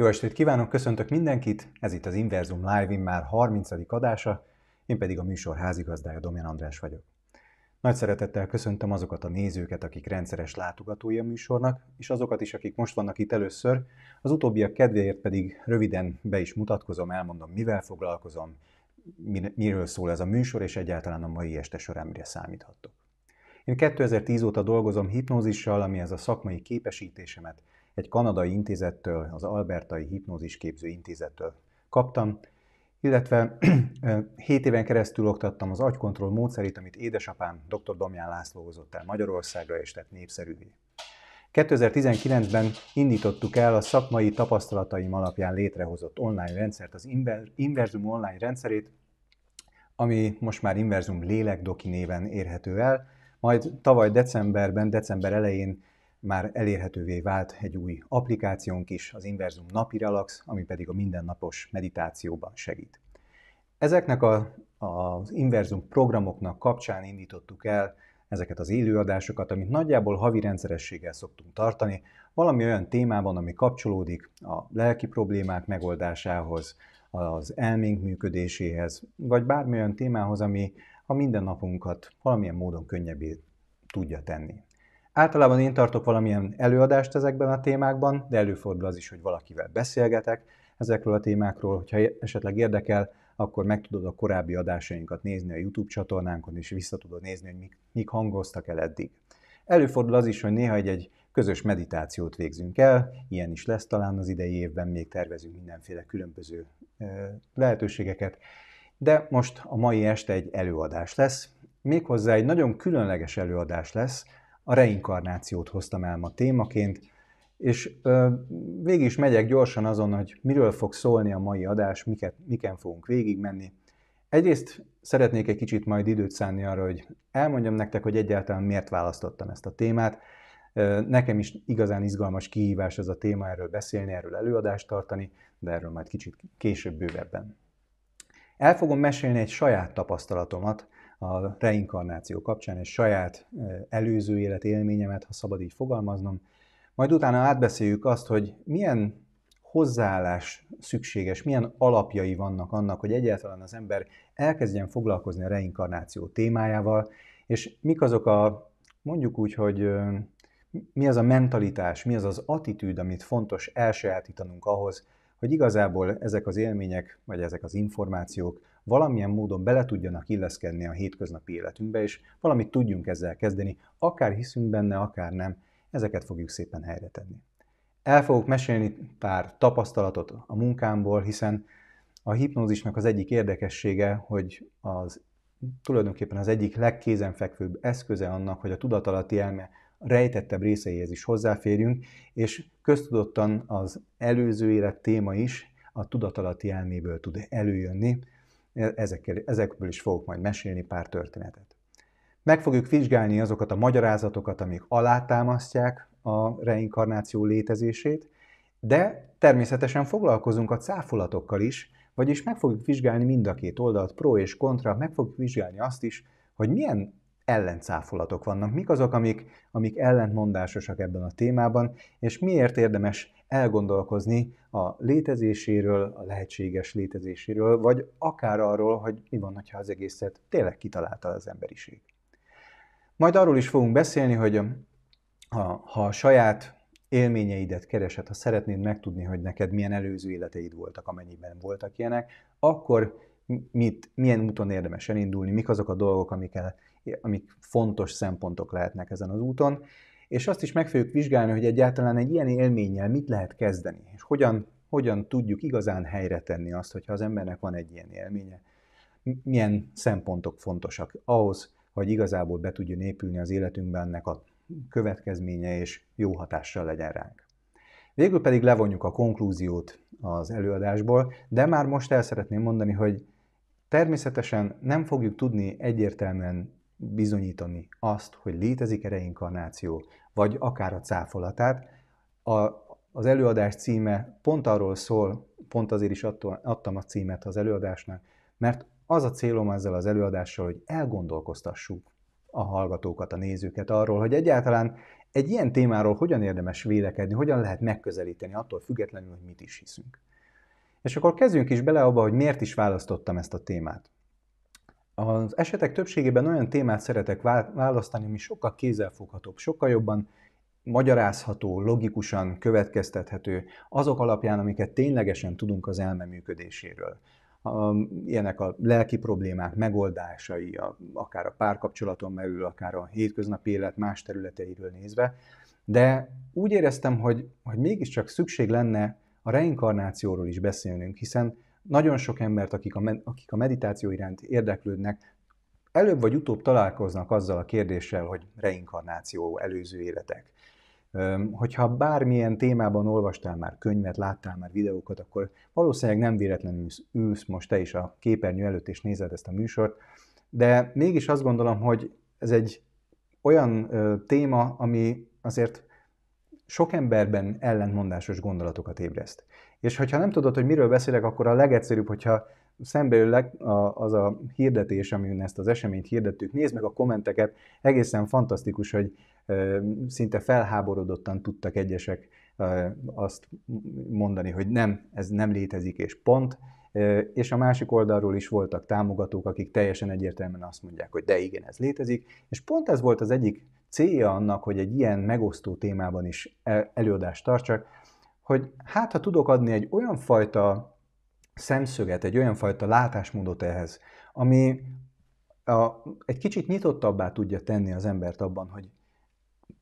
Jó estét kívánok, köszöntök mindenkit! Ez itt az Inverzum live in már 30. adása, én pedig a műsor házigazdája Domján András vagyok. Nagy szeretettel köszöntöm azokat a nézőket, akik rendszeres látogatói a műsornak, és azokat is, akik most vannak itt először. Az utóbbiak kedvéért pedig röviden be is mutatkozom, elmondom, mivel foglalkozom, miről szól ez a műsor, és egyáltalán a mai este során mire számíthatok. Én 2010 óta dolgozom hipnózissal, ami ez a szakmai képesítésemet, egy kanadai intézettől, az Albertai Hipnózis Képző Intézettől kaptam, illetve 7 éven keresztül oktattam az agykontroll módszerét, amit édesapám dr. Domján László hozott el Magyarországra, és tett népszerűvé. 2019-ben indítottuk el a szakmai tapasztalataim alapján létrehozott online rendszert, az Inverzum online rendszerét, ami most már Inverzum lélekdoki néven érhető el. Majd tavaly decemberben, december elején már elérhetővé vált egy új applikációnk is, az Inverzum Napi Relax, ami pedig a mindennapos meditációban segít. Ezeknek a, az Inverzum programoknak kapcsán indítottuk el ezeket az élőadásokat, amit nagyjából havi rendszerességgel szoktunk tartani, valami olyan témában, ami kapcsolódik a lelki problémák megoldásához, az elménk működéséhez, vagy bármilyen témához, ami a mindennapunkat valamilyen módon könnyebbé tudja tenni. Általában én tartok valamilyen előadást ezekben a témákban, de előfordul az is, hogy valakivel beszélgetek ezekről a témákról. Hogyha esetleg érdekel, akkor meg tudod a korábbi adásainkat nézni a YouTube csatornánkon, és vissza tudod nézni, hogy mik, mik hangoztak el eddig. Előfordul az is, hogy néha egy-egy közös meditációt végzünk el, ilyen is lesz talán az idei évben, még tervezünk mindenféle különböző lehetőségeket, de most a mai este egy előadás lesz, méghozzá egy nagyon különleges előadás lesz, a reinkarnációt hoztam el ma témaként, és ö, végig is megyek gyorsan azon, hogy miről fog szólni a mai adás, miket, miken fogunk végigmenni. Egyrészt szeretnék egy kicsit majd időt szánni arra, hogy elmondjam nektek, hogy egyáltalán miért választottam ezt a témát. Nekem is igazán izgalmas kihívás ez a téma, erről beszélni, erről előadást tartani, de erről majd kicsit később bővebben. El fogom mesélni egy saját tapasztalatomat, a reinkarnáció kapcsán egy saját előző élet élményemet, ha szabad így fogalmaznom. Majd utána átbeszéljük azt, hogy milyen hozzáállás szükséges, milyen alapjai vannak annak, hogy egyáltalán az ember elkezdjen foglalkozni a reinkarnáció témájával, és mik azok a, mondjuk úgy, hogy mi az a mentalitás, mi az az attitűd, amit fontos elsajátítanunk ahhoz, hogy igazából ezek az élmények, vagy ezek az információk valamilyen módon bele tudjanak illeszkedni a hétköznapi életünkbe, és valamit tudjunk ezzel kezdeni, akár hiszünk benne, akár nem, ezeket fogjuk szépen helyre tenni. El fogok mesélni pár tapasztalatot a munkámból, hiszen a hipnózisnak az egyik érdekessége, hogy az tulajdonképpen az egyik legkézenfekvőbb eszköze annak, hogy a tudatalatti elme rejtettebb részeihez is hozzáférjünk, és köztudottan az előző élet téma is a tudatalatti elméből tud előjönni, E-, ezekkel, ezekből is fogok majd mesélni pár történetet. Meg fogjuk vizsgálni azokat a magyarázatokat, amik alátámasztják a reinkarnáció létezését, de természetesen foglalkozunk a cáfolatokkal is, vagyis meg fogjuk vizsgálni mind a két oldalt, pro és kontra, meg fogjuk vizsgálni azt is, hogy milyen ellencáfolatok vannak, mik azok, amik, amik ellentmondásosak ebben a témában, és miért érdemes elgondolkozni a létezéséről, a lehetséges létezéséről, vagy akár arról, hogy mi van, ha az egészet tényleg kitalálta az emberiség. Majd arról is fogunk beszélni, hogy ha, ha a saját élményeidet keresed, ha szeretnéd megtudni, hogy neked milyen előző életeid voltak, amennyiben voltak ilyenek, akkor mit, milyen úton érdemes elindulni, mik azok a dolgok, amikkel, amik fontos szempontok lehetnek ezen az úton, és azt is meg fogjuk vizsgálni, hogy egyáltalán egy ilyen élménnyel mit lehet kezdeni, és hogyan, hogyan tudjuk igazán helyre tenni azt, hogyha az embernek van egy ilyen élménye. Milyen szempontok fontosak ahhoz, hogy igazából be tudjon épülni az életünkben ennek a következménye és jó hatással legyen ránk. Végül pedig levonjuk a konklúziót az előadásból, de már most el szeretném mondani, hogy természetesen nem fogjuk tudni egyértelműen bizonyítani azt, hogy létezik-e reinkarnáció, vagy akár a cáfolatát. A, az előadás címe pont arról szól, pont azért is attól, adtam a címet az előadásnak, mert az a célom ezzel az előadással, hogy elgondolkoztassuk a hallgatókat, a nézőket arról, hogy egyáltalán egy ilyen témáról hogyan érdemes vélekedni, hogyan lehet megközelíteni attól függetlenül, hogy mit is hiszünk. És akkor kezdjünk is bele abba, hogy miért is választottam ezt a témát. Az esetek többségében olyan témát szeretek választani, ami sokkal kézzelfoghatóbb, sokkal jobban magyarázható, logikusan következtethető, azok alapján, amiket ténylegesen tudunk az elme működéséről. A, ilyenek a lelki problémák megoldásai, a, akár a párkapcsolaton belül, akár a hétköznapi élet más területeiről nézve, de úgy éreztem, hogy, hogy mégiscsak szükség lenne a reinkarnációról is beszélnünk, hiszen nagyon sok embert, akik a, akik a meditáció iránt érdeklődnek, előbb vagy utóbb találkoznak azzal a kérdéssel, hogy reinkarnáció, előző életek. Hogyha bármilyen témában olvastál már könyvet, láttál már videókat, akkor valószínűleg nem véletlenül ülsz most te is a képernyő előtt és nézed ezt a műsort, de mégis azt gondolom, hogy ez egy olyan téma, ami azért sok emberben ellentmondásos gondolatokat ébreszt. És hogyha nem tudod, hogy miről beszélek, akkor a legegyszerűbb, hogyha szembeül az a hirdetés, amin ezt az eseményt hirdettük, nézd meg a kommenteket, egészen fantasztikus, hogy szinte felháborodottan tudtak egyesek azt mondani, hogy nem, ez nem létezik, és pont. És a másik oldalról is voltak támogatók, akik teljesen egyértelműen azt mondják, hogy de igen, ez létezik. És pont ez volt az egyik célja annak, hogy egy ilyen megosztó témában is e-, előadást tartsak, hogy hát ha tudok adni egy olyan fajta szemszöget, egy olyan fajta látásmódot ehhez, ami a, egy kicsit nyitottabbá tudja tenni az embert abban, hogy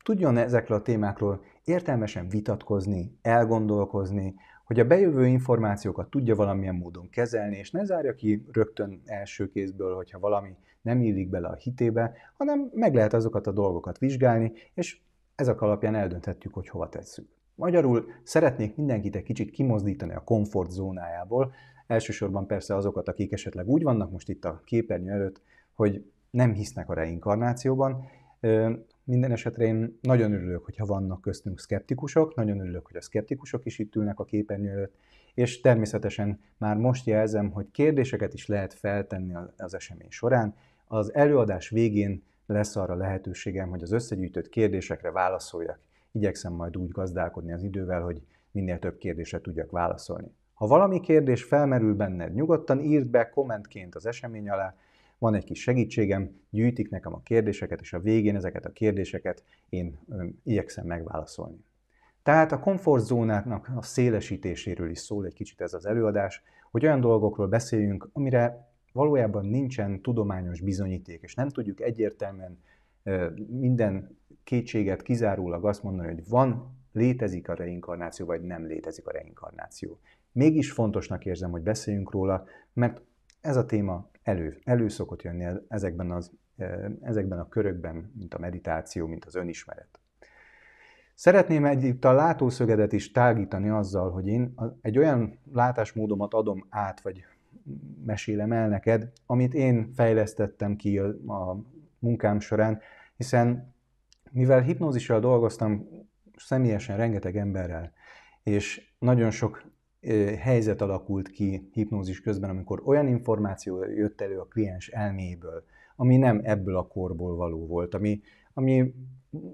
tudjon ezekről a témákról értelmesen vitatkozni, elgondolkozni, hogy a bejövő információkat tudja valamilyen módon kezelni, és ne zárja ki rögtön első kézből, hogyha valami nem illik bele a hitébe, hanem meg lehet azokat a dolgokat vizsgálni, és ezek alapján eldönthetjük, hogy hova tesszük. Magyarul szeretnék mindenkit egy kicsit kimozdítani a komfortzónájából, elsősorban persze azokat, akik esetleg úgy vannak most itt a képernyő előtt, hogy nem hisznek a reinkarnációban. Minden esetre én nagyon örülök, hogyha vannak köztünk szkeptikusok, nagyon örülök, hogy a szkeptikusok is itt ülnek a képernyő előtt, és természetesen már most jelzem, hogy kérdéseket is lehet feltenni az esemény során. Az előadás végén lesz arra lehetőségem, hogy az összegyűjtött kérdésekre válaszoljak Igyekszem majd úgy gazdálkodni az idővel, hogy minél több kérdésre tudjak válaszolni. Ha valami kérdés felmerül benned, nyugodtan írd be kommentként az esemény alá, van egy kis segítségem, gyűjtik nekem a kérdéseket, és a végén ezeket a kérdéseket én igyekszem megválaszolni. Tehát a komfortzónáknak a szélesítéséről is szól egy kicsit ez az előadás, hogy olyan dolgokról beszéljünk, amire valójában nincsen tudományos bizonyíték, és nem tudjuk egyértelműen minden kétséget kizárólag azt mondani, hogy van, létezik a reinkarnáció, vagy nem létezik a reinkarnáció. Mégis fontosnak érzem, hogy beszéljünk róla, mert ez a téma elő, elő szokott jönni ezekben, az, ezekben a körökben, mint a meditáció, mint az önismeret. Szeretném együtt a látószögedet is tágítani azzal, hogy én egy olyan látásmódomat adom át, vagy mesélem el neked, amit én fejlesztettem ki a, a munkám során, hiszen mivel hipnózissal dolgoztam személyesen rengeteg emberrel, és nagyon sok helyzet alakult ki hipnózis közben, amikor olyan információ jött elő a kliens elméből, ami nem ebből a korból való volt, ami, ami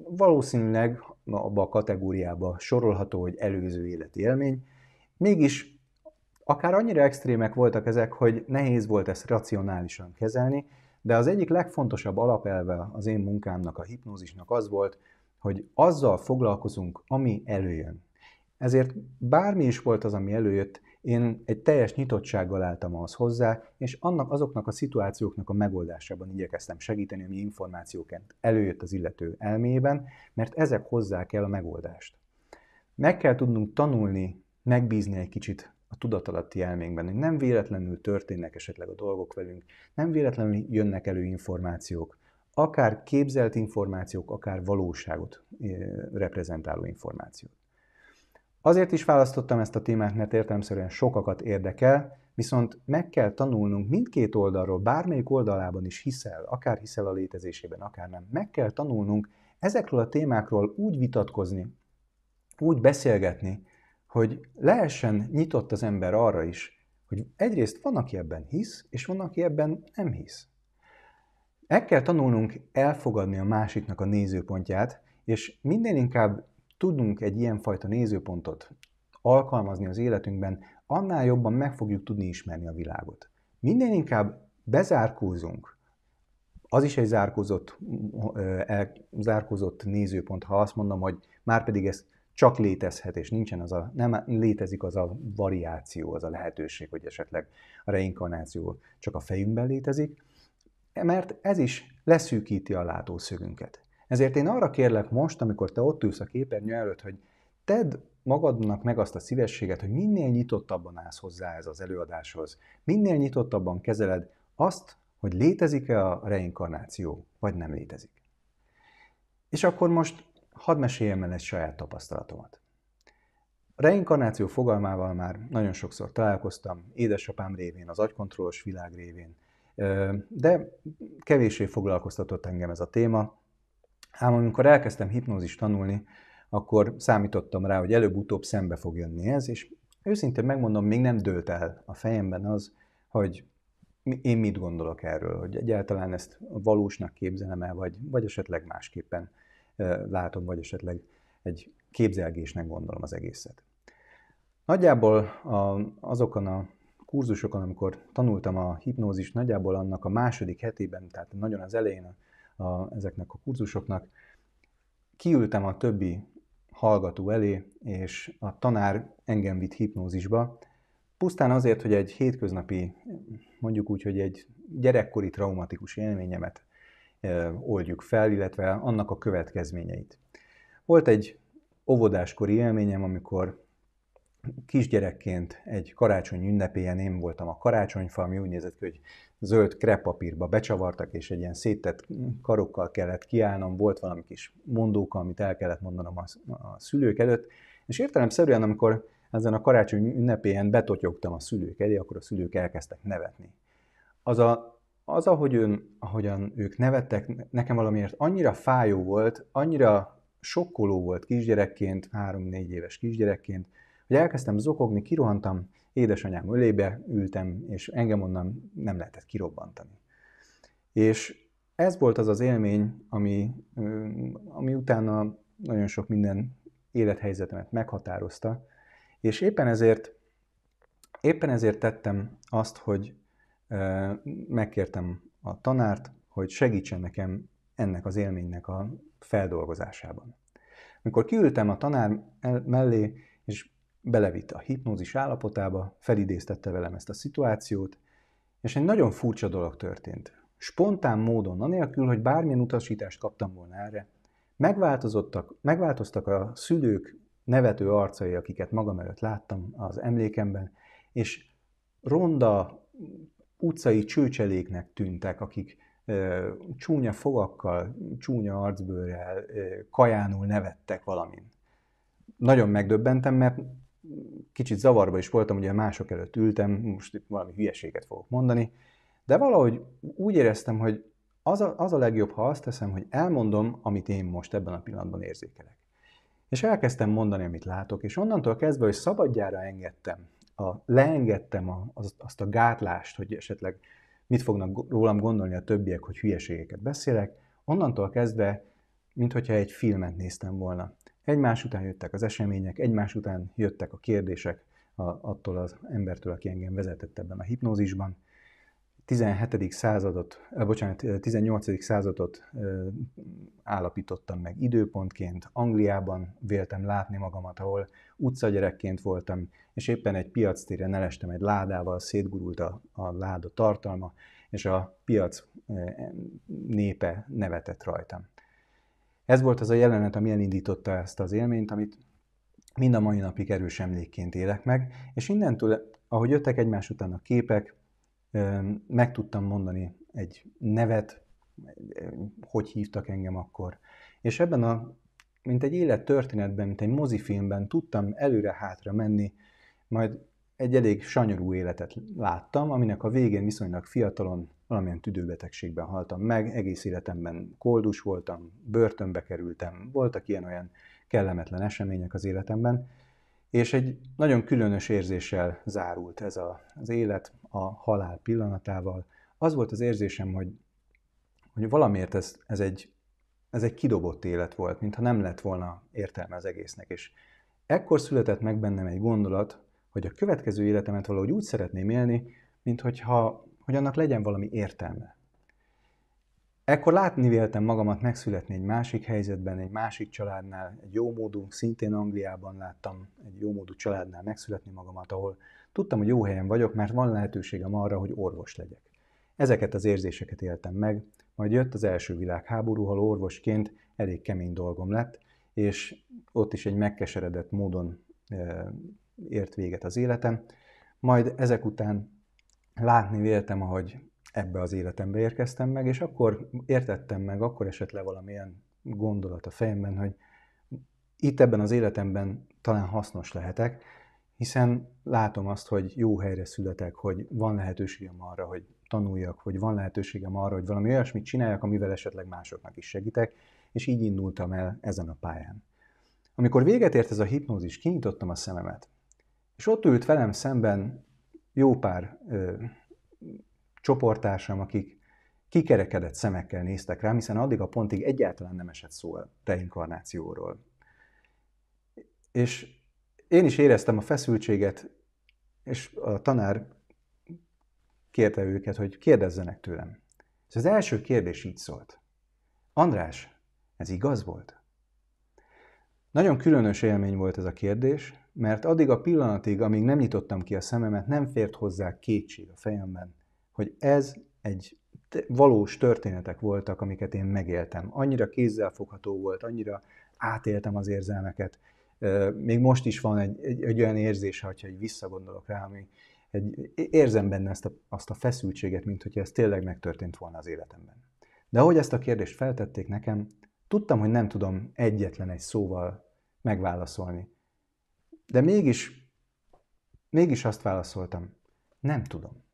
valószínűleg abba a kategóriába sorolható, hogy előző életi élmény, mégis akár annyira extrémek voltak ezek, hogy nehéz volt ezt racionálisan kezelni, de az egyik legfontosabb alapelve az én munkámnak, a hipnózisnak az volt, hogy azzal foglalkozunk, ami előjön. Ezért bármi is volt az, ami előjött, én egy teljes nyitottsággal álltam ahhoz hozzá, és annak, azoknak a szituációknak a megoldásában igyekeztem segíteni, ami információként előjött az illető elmében, mert ezek hozzá kell a megoldást. Meg kell tudnunk tanulni, megbízni egy kicsit a tudatalatti elménkben, hogy nem véletlenül történnek esetleg a dolgok velünk, nem véletlenül jönnek elő információk, akár képzelt információk, akár valóságot eh, reprezentáló információk. Azért is választottam ezt a témát, mert értelemszerűen sokakat érdekel, viszont meg kell tanulnunk mindkét oldalról, bármelyik oldalában is hiszel, akár hiszel a létezésében, akár nem, meg kell tanulnunk ezekről a témákról úgy vitatkozni, úgy beszélgetni, hogy lehessen nyitott az ember arra is, hogy egyrészt van, aki ebben hisz, és van, aki ebben nem hisz. El kell tanulnunk elfogadni a másiknak a nézőpontját, és minden inkább tudunk egy ilyenfajta nézőpontot alkalmazni az életünkben, annál jobban meg fogjuk tudni ismerni a világot. Minden inkább bezárkózunk, az is egy zárkózott, zárkózott nézőpont, ha azt mondom, hogy már pedig ezt csak létezhet, és nincsen az a, nem létezik az a variáció, az a lehetőség, hogy esetleg a reinkarnáció csak a fejünkben létezik, mert ez is leszűkíti a látószögünket. Ezért én arra kérlek most, amikor te ott ülsz a képernyő előtt, hogy tedd magadnak meg azt a szívességet, hogy minél nyitottabban állsz hozzá ez az előadáshoz, minél nyitottabban kezeled azt, hogy létezik-e a reinkarnáció, vagy nem létezik. És akkor most hadd meséljem el egy saját tapasztalatomat. A reinkarnáció fogalmával már nagyon sokszor találkoztam, édesapám révén, az agykontrollos világ révén, de kevéssé foglalkoztatott engem ez a téma. Ám amikor elkezdtem hipnózis tanulni, akkor számítottam rá, hogy előbb-utóbb szembe fog jönni ez, és őszintén megmondom, még nem dőlt el a fejemben az, hogy én mit gondolok erről, hogy egyáltalán ezt valósnak képzelem el, vagy, vagy esetleg másképpen látom, vagy esetleg egy képzelgésnek gondolom az egészet. Nagyjából azokon a kurzusokon, amikor tanultam a hipnózis, nagyjából annak a második hetében, tehát nagyon az elején a, a, ezeknek a kurzusoknak, kiültem a többi hallgató elé, és a tanár engem vitt hipnózisba, pusztán azért, hogy egy hétköznapi, mondjuk úgy, hogy egy gyerekkori traumatikus élményemet oldjuk fel, illetve annak a következményeit. Volt egy óvodáskori élményem, amikor kisgyerekként egy karácsony ünnepéjen én voltam a karácsonyfa, ami úgy nézett hogy zöld kreppapírba becsavartak, és egy ilyen széttett karokkal kellett kiállnom, volt valami kis mondóka, amit el kellett mondanom a, a szülők előtt, és értelemszerűen, amikor ezen a karácsony ünnepéjen betotyogtam a szülők elé, akkor a szülők elkezdtek nevetni. Az a az, ahogy ön, ahogyan ők nevettek, nekem valamiért annyira fájó volt, annyira sokkoló volt kisgyerekként, három-négy éves kisgyerekként, hogy elkezdtem zokogni, kirohantam, édesanyám ölébe ültem, és engem onnan nem lehetett kirobbantani. És ez volt az az élmény, ami, ami utána nagyon sok minden élethelyzetemet meghatározta, és éppen ezért, éppen ezért tettem azt, hogy megkértem a tanárt, hogy segítsen nekem ennek az élménynek a feldolgozásában. Mikor kiültem a tanár mellé, és belevitt a hipnózis állapotába, felidéztette velem ezt a szituációt, és egy nagyon furcsa dolog történt. Spontán módon, anélkül, hogy bármilyen utasítást kaptam volna erre, megváltozottak, megváltoztak a szülők nevető arcai, akiket magam előtt láttam az emlékemben, és ronda, utcai csőcseléknek tűntek, akik ö, csúnya fogakkal, csúnya arcbőrrel, ö, kajánul nevettek valamint. Nagyon megdöbbentem, mert kicsit zavarba is voltam, ugye mások előtt ültem, most itt valami hülyeséget fogok mondani, de valahogy úgy éreztem, hogy az a, az a legjobb, ha azt teszem, hogy elmondom, amit én most ebben a pillanatban érzékelek. És elkezdtem mondani, amit látok, és onnantól kezdve, hogy szabadjára engedtem a, leengedtem a, az, azt a gátlást, hogy esetleg mit fognak rólam gondolni a többiek, hogy hülyeségeket beszélek, onnantól kezdve, mintha egy filmet néztem volna. Egymás után jöttek az események, egymás után jöttek a kérdések a, attól az embertől, aki engem vezetett ebben a hipnózisban, 17. századot, bocsánat, 18. századot állapítottam meg időpontként. Angliában véltem látni magamat, ahol utcagyerekként voltam, és éppen egy piactéren elestem egy ládával, szétgurult a, a láda tartalma, és a piac népe nevetett rajtam. Ez volt az a jelenet, ami elindította ezt az élményt, amit mind a mai napig erős emlékként élek meg, és innentől, ahogy jöttek egymás után a képek, meg tudtam mondani egy nevet, hogy hívtak engem akkor. És ebben a, mint egy élettörténetben, mint egy mozifilmben tudtam előre-hátra menni, majd egy elég sanyarú életet láttam, aminek a végén viszonylag fiatalon valamilyen tüdőbetegségben haltam meg, egész életemben koldus voltam, börtönbe kerültem, voltak ilyen-olyan kellemetlen események az életemben, és egy nagyon különös érzéssel zárult ez a, az élet a halál pillanatával. Az volt az érzésem, hogy, hogy valamiért ez, ez, egy, ez egy kidobott élet volt, mintha nem lett volna értelme az egésznek. És ekkor született meg bennem egy gondolat, hogy a következő életemet valahogy úgy szeretném élni, mint hogy annak legyen valami értelme. Ekkor látni véltem magamat megszületni egy másik helyzetben, egy másik családnál, egy jó módú, szintén Angliában láttam egy jó módú családnál megszületni magamat, ahol tudtam, hogy jó helyen vagyok, mert van lehetőségem arra, hogy orvos legyek. Ezeket az érzéseket éltem meg, majd jött az első világháború, ahol orvosként elég kemény dolgom lett, és ott is egy megkeseredett módon eh, ért véget az életem. Majd ezek után látni véltem, ahogy ebbe az életembe érkeztem meg, és akkor értettem meg, akkor esett le valamilyen gondolat a fejemben, hogy itt ebben az életemben talán hasznos lehetek, hiszen látom azt, hogy jó helyre születek, hogy van lehetőségem arra, hogy tanuljak, hogy van lehetőségem arra, hogy valami olyasmit csináljak, amivel esetleg másoknak is segítek, és így indultam el ezen a pályán. Amikor véget ért ez a hipnózis, kinyitottam a szememet, és ott ült velem szemben jó pár ö, csoporttársam, akik kikerekedett szemekkel néztek rám, hiszen addig a pontig egyáltalán nem esett szó a reinkarnációról. És én is éreztem a feszültséget, és a tanár kérte őket, hogy kérdezzenek tőlem. És az első kérdés így szólt. András, ez igaz volt? Nagyon különös élmény volt ez a kérdés, mert addig a pillanatig, amíg nem nyitottam ki a szememet, nem fért hozzá kétség a fejemben, hogy ez egy valós történetek voltak, amiket én megéltem. Annyira kézzelfogható volt, annyira átéltem az érzelmeket. Még most is van egy, egy, egy olyan érzés, ha egy visszagondolok rá, ami egy, érzem benne ezt a, azt a feszültséget, mint hogy ez tényleg megtörtént volna az életemben. De ahogy ezt a kérdést feltették nekem, tudtam, hogy nem tudom egyetlen egy szóval megválaszolni. De mégis, mégis azt válaszoltam, nem tudom.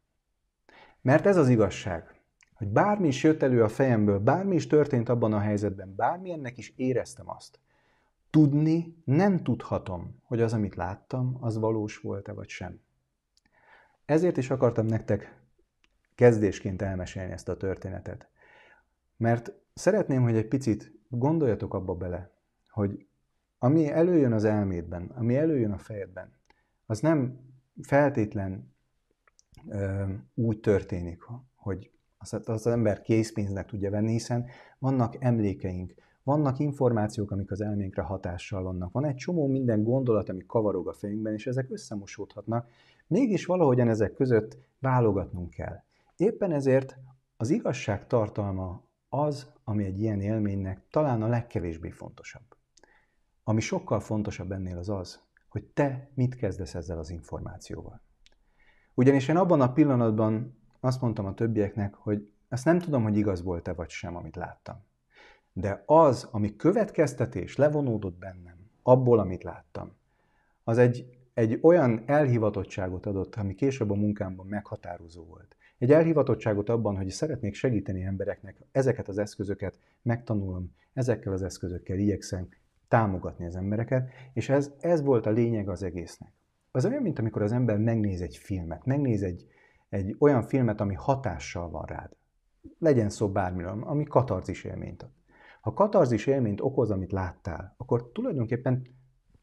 Mert ez az igazság, hogy bármi is jött elő a fejemből, bármi is történt abban a helyzetben, bármilyennek is éreztem azt. Tudni nem tudhatom, hogy az, amit láttam, az valós volt-e vagy sem. Ezért is akartam nektek kezdésként elmesélni ezt a történetet. Mert szeretném, hogy egy picit gondoljatok abba bele, hogy ami előjön az elmédben, ami előjön a fejedben, az nem feltétlen úgy történik, hogy azt, az ember készpénznek tudja venni, hiszen vannak emlékeink, vannak információk, amik az elménkre hatással vannak. Van egy csomó minden gondolat, ami kavarog a fejünkben, és ezek összemosódhatnak. Mégis valahogyan ezek között válogatnunk kell. Éppen ezért az igazság tartalma az, ami egy ilyen élménynek talán a legkevésbé fontosabb. Ami sokkal fontosabb ennél az az, hogy te mit kezdesz ezzel az információval. Ugyanis én abban a pillanatban azt mondtam a többieknek, hogy ezt nem tudom, hogy igaz volt-e vagy sem, amit láttam. De az, ami következtetés levonódott bennem, abból, amit láttam, az egy, egy olyan elhivatottságot adott, ami később a munkámban meghatározó volt. Egy elhivatottságot abban, hogy szeretnék segíteni embereknek, ezeket az eszközöket megtanulom, ezekkel az eszközökkel igyekszem támogatni az embereket, és ez, ez volt a lényeg az egésznek az olyan, mint amikor az ember megnéz egy filmet, megnéz egy, egy olyan filmet, ami hatással van rád. Legyen szó bármiről, ami katarzis élményt ad. Ha katarzis élményt okoz, amit láttál, akkor tulajdonképpen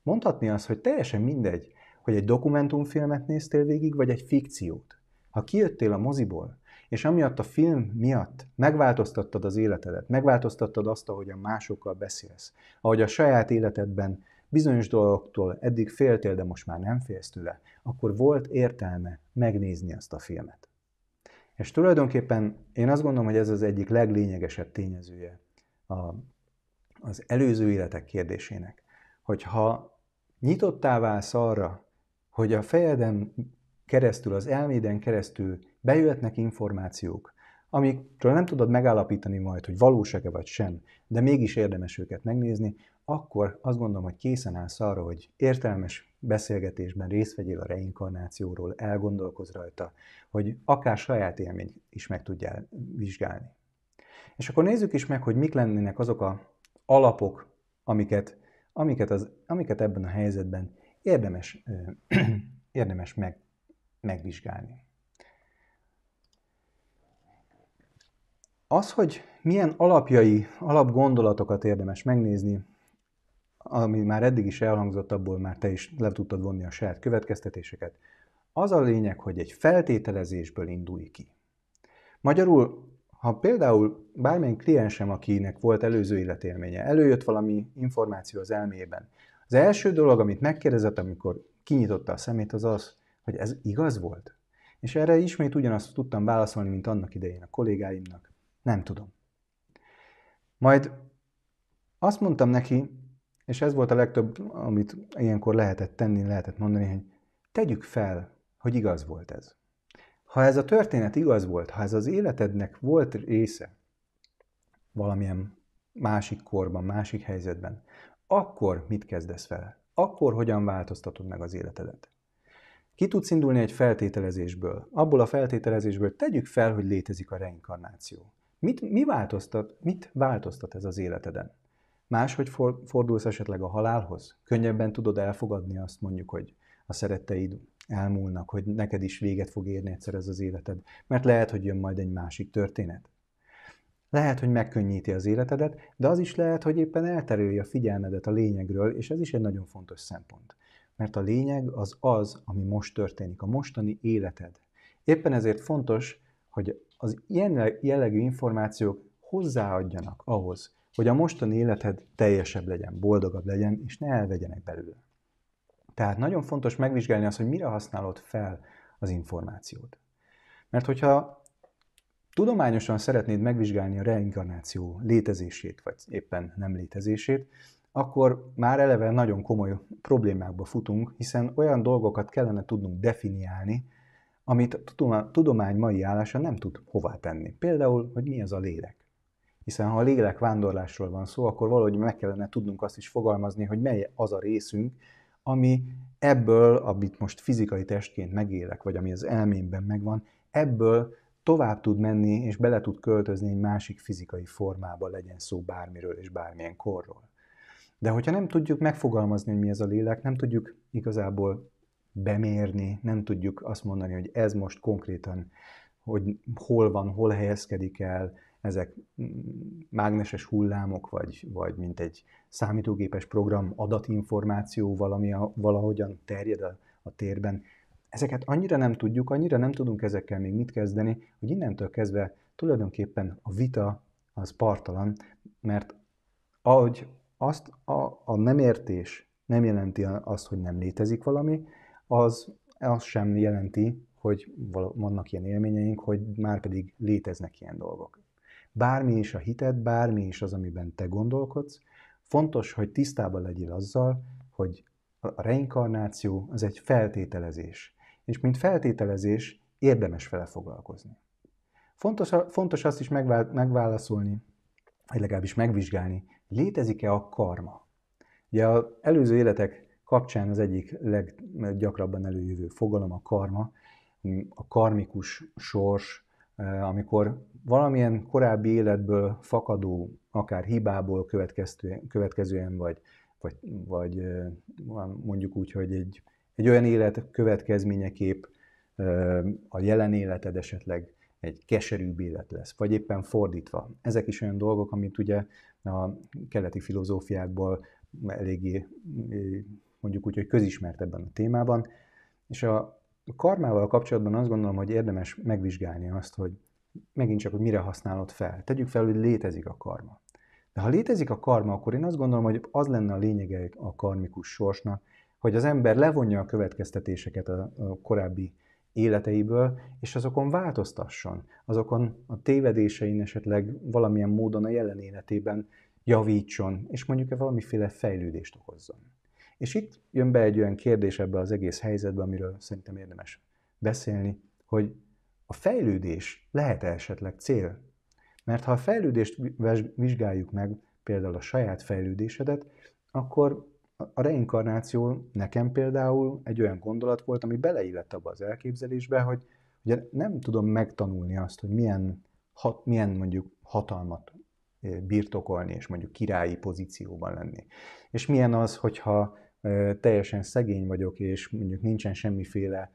mondhatni az, hogy teljesen mindegy, hogy egy dokumentumfilmet néztél végig, vagy egy fikciót. Ha kijöttél a moziból, és amiatt a film miatt megváltoztattad az életedet, megváltoztattad azt, ahogyan másokkal beszélsz, ahogy a saját életedben bizonyos dolgoktól eddig féltél, de most már nem félsz tőle, akkor volt értelme megnézni azt a filmet. És tulajdonképpen én azt gondolom, hogy ez az egyik leglényegesebb tényezője a, az előző életek kérdésének, hogyha nyitottá válsz arra, hogy a fejeden keresztül, az elméden keresztül bejöhetnek információk, amikről nem tudod megállapítani majd, hogy valóság-e vagy sem, de mégis érdemes őket megnézni, akkor azt gondolom, hogy készen állsz arra, hogy értelmes beszélgetésben részt vegyél a reinkarnációról, elgondolkozz rajta, hogy akár saját élményt is meg tudjál vizsgálni. És akkor nézzük is meg, hogy mik lennének azok a alapok, amiket, amiket, az, amiket ebben a helyzetben érdemes, érdemes meg, megvizsgálni. Az, hogy milyen alapjai, alapgondolatokat érdemes megnézni, ami már eddig is elhangzott, abból már te is le tudtad vonni a saját következtetéseket. Az a lényeg, hogy egy feltételezésből indulj ki. Magyarul, ha például bármilyen kliensem, akinek volt előző életélménye, előjött valami információ az elmében, az első dolog, amit megkérdezett, amikor kinyitotta a szemét, az az, hogy ez igaz volt? És erre ismét ugyanazt tudtam válaszolni, mint annak idején a kollégáimnak. Nem tudom. Majd azt mondtam neki, és ez volt a legtöbb, amit ilyenkor lehetett tenni, lehetett mondani, hogy tegyük fel, hogy igaz volt ez. Ha ez a történet igaz volt, ha ez az életednek volt része valamilyen másik korban, másik helyzetben, akkor mit kezdesz vele? Akkor hogyan változtatod meg az életedet? Ki tudsz indulni egy feltételezésből? Abból a feltételezésből tegyük fel, hogy létezik a reinkarnáció. Mit, mi változtat, mit változtat ez az életeden? Máshogy for, fordulsz esetleg a halálhoz? Könnyebben tudod elfogadni azt mondjuk, hogy a szeretteid elmúlnak, hogy neked is véget fog érni egyszer ez az életed, mert lehet, hogy jön majd egy másik történet. Lehet, hogy megkönnyíti az életedet, de az is lehet, hogy éppen elterülje a figyelmedet a lényegről, és ez is egy nagyon fontos szempont. Mert a lényeg az az, ami most történik, a mostani életed. Éppen ezért fontos, hogy az ilyen jellegű információk hozzáadjanak ahhoz, hogy a mostani életed teljesebb legyen, boldogabb legyen, és ne elvegyenek belőle. Tehát nagyon fontos megvizsgálni azt, hogy mire használod fel az információt. Mert hogyha tudományosan szeretnéd megvizsgálni a reinkarnáció létezését, vagy éppen nem létezését, akkor már eleve nagyon komoly problémákba futunk, hiszen olyan dolgokat kellene tudnunk definiálni, amit a tudomány mai állása nem tud hová tenni. Például, hogy mi ez a lélek. Hiszen ha a lélek vándorlásról van szó, akkor valahogy meg kellene tudnunk azt is fogalmazni, hogy mely az a részünk, ami ebből, amit most fizikai testként megélek, vagy ami az elmémben megvan, ebből tovább tud menni, és bele tud költözni egy másik fizikai formába, legyen szó bármiről és bármilyen korról. De hogyha nem tudjuk megfogalmazni, hogy mi ez a lélek, nem tudjuk igazából bemérni, nem tudjuk azt mondani, hogy ez most konkrétan, hogy hol van, hol helyezkedik el, ezek mágneses hullámok, vagy, vagy mint egy számítógépes program adatinformáció valami, valahogyan terjed a, a térben. Ezeket annyira nem tudjuk, annyira nem tudunk ezekkel még mit kezdeni, hogy innentől kezdve tulajdonképpen a vita az partalan, mert ahogy azt a, a nem értés nem jelenti azt, hogy nem létezik valami, az, az sem jelenti, hogy vannak ilyen élményeink, hogy már pedig léteznek ilyen dolgok bármi is a hited, bármi is az, amiben te gondolkodsz, fontos, hogy tisztában legyél azzal, hogy a reinkarnáció az egy feltételezés. És mint feltételezés érdemes vele foglalkozni. Fontos, fontos azt is megválaszolni, vagy legalábbis megvizsgálni, létezik-e a karma. Ugye az előző életek kapcsán az egyik leggyakrabban előjövő fogalom a karma, a karmikus sors, amikor valamilyen korábbi életből fakadó, akár hibából következően, következően vagy, vagy, vagy mondjuk úgy, hogy egy, egy olyan élet következményeképp a jelen életed esetleg egy keserűbb élet lesz, vagy éppen fordítva. Ezek is olyan dolgok, amit ugye a keleti filozófiákból eléggé mondjuk úgy, hogy közismert ebben a témában, és a a karmával kapcsolatban azt gondolom, hogy érdemes megvizsgálni azt, hogy megint csak, hogy mire használod fel. Tegyük fel, hogy létezik a karma. De ha létezik a karma, akkor én azt gondolom, hogy az lenne a lényege a karmikus sorsnak, hogy az ember levonja a következtetéseket a, korábbi életeiből, és azokon változtasson, azokon a tévedésein esetleg valamilyen módon a jelen életében javítson, és mondjuk e valamiféle fejlődést okozzon. És itt jön be egy olyan kérdés ebbe az egész helyzetbe, amiről szerintem érdemes beszélni, hogy a fejlődés lehet -e esetleg cél? Mert ha a fejlődést vizsgáljuk meg, például a saját fejlődésedet, akkor a reinkarnáció nekem például egy olyan gondolat volt, ami beleillett abba az elképzelésbe, hogy ugye nem tudom megtanulni azt, hogy milyen, hat, milyen mondjuk hatalmat eh, birtokolni, és mondjuk királyi pozícióban lenni. És milyen az, hogyha teljesen szegény vagyok, és mondjuk nincsen semmiféle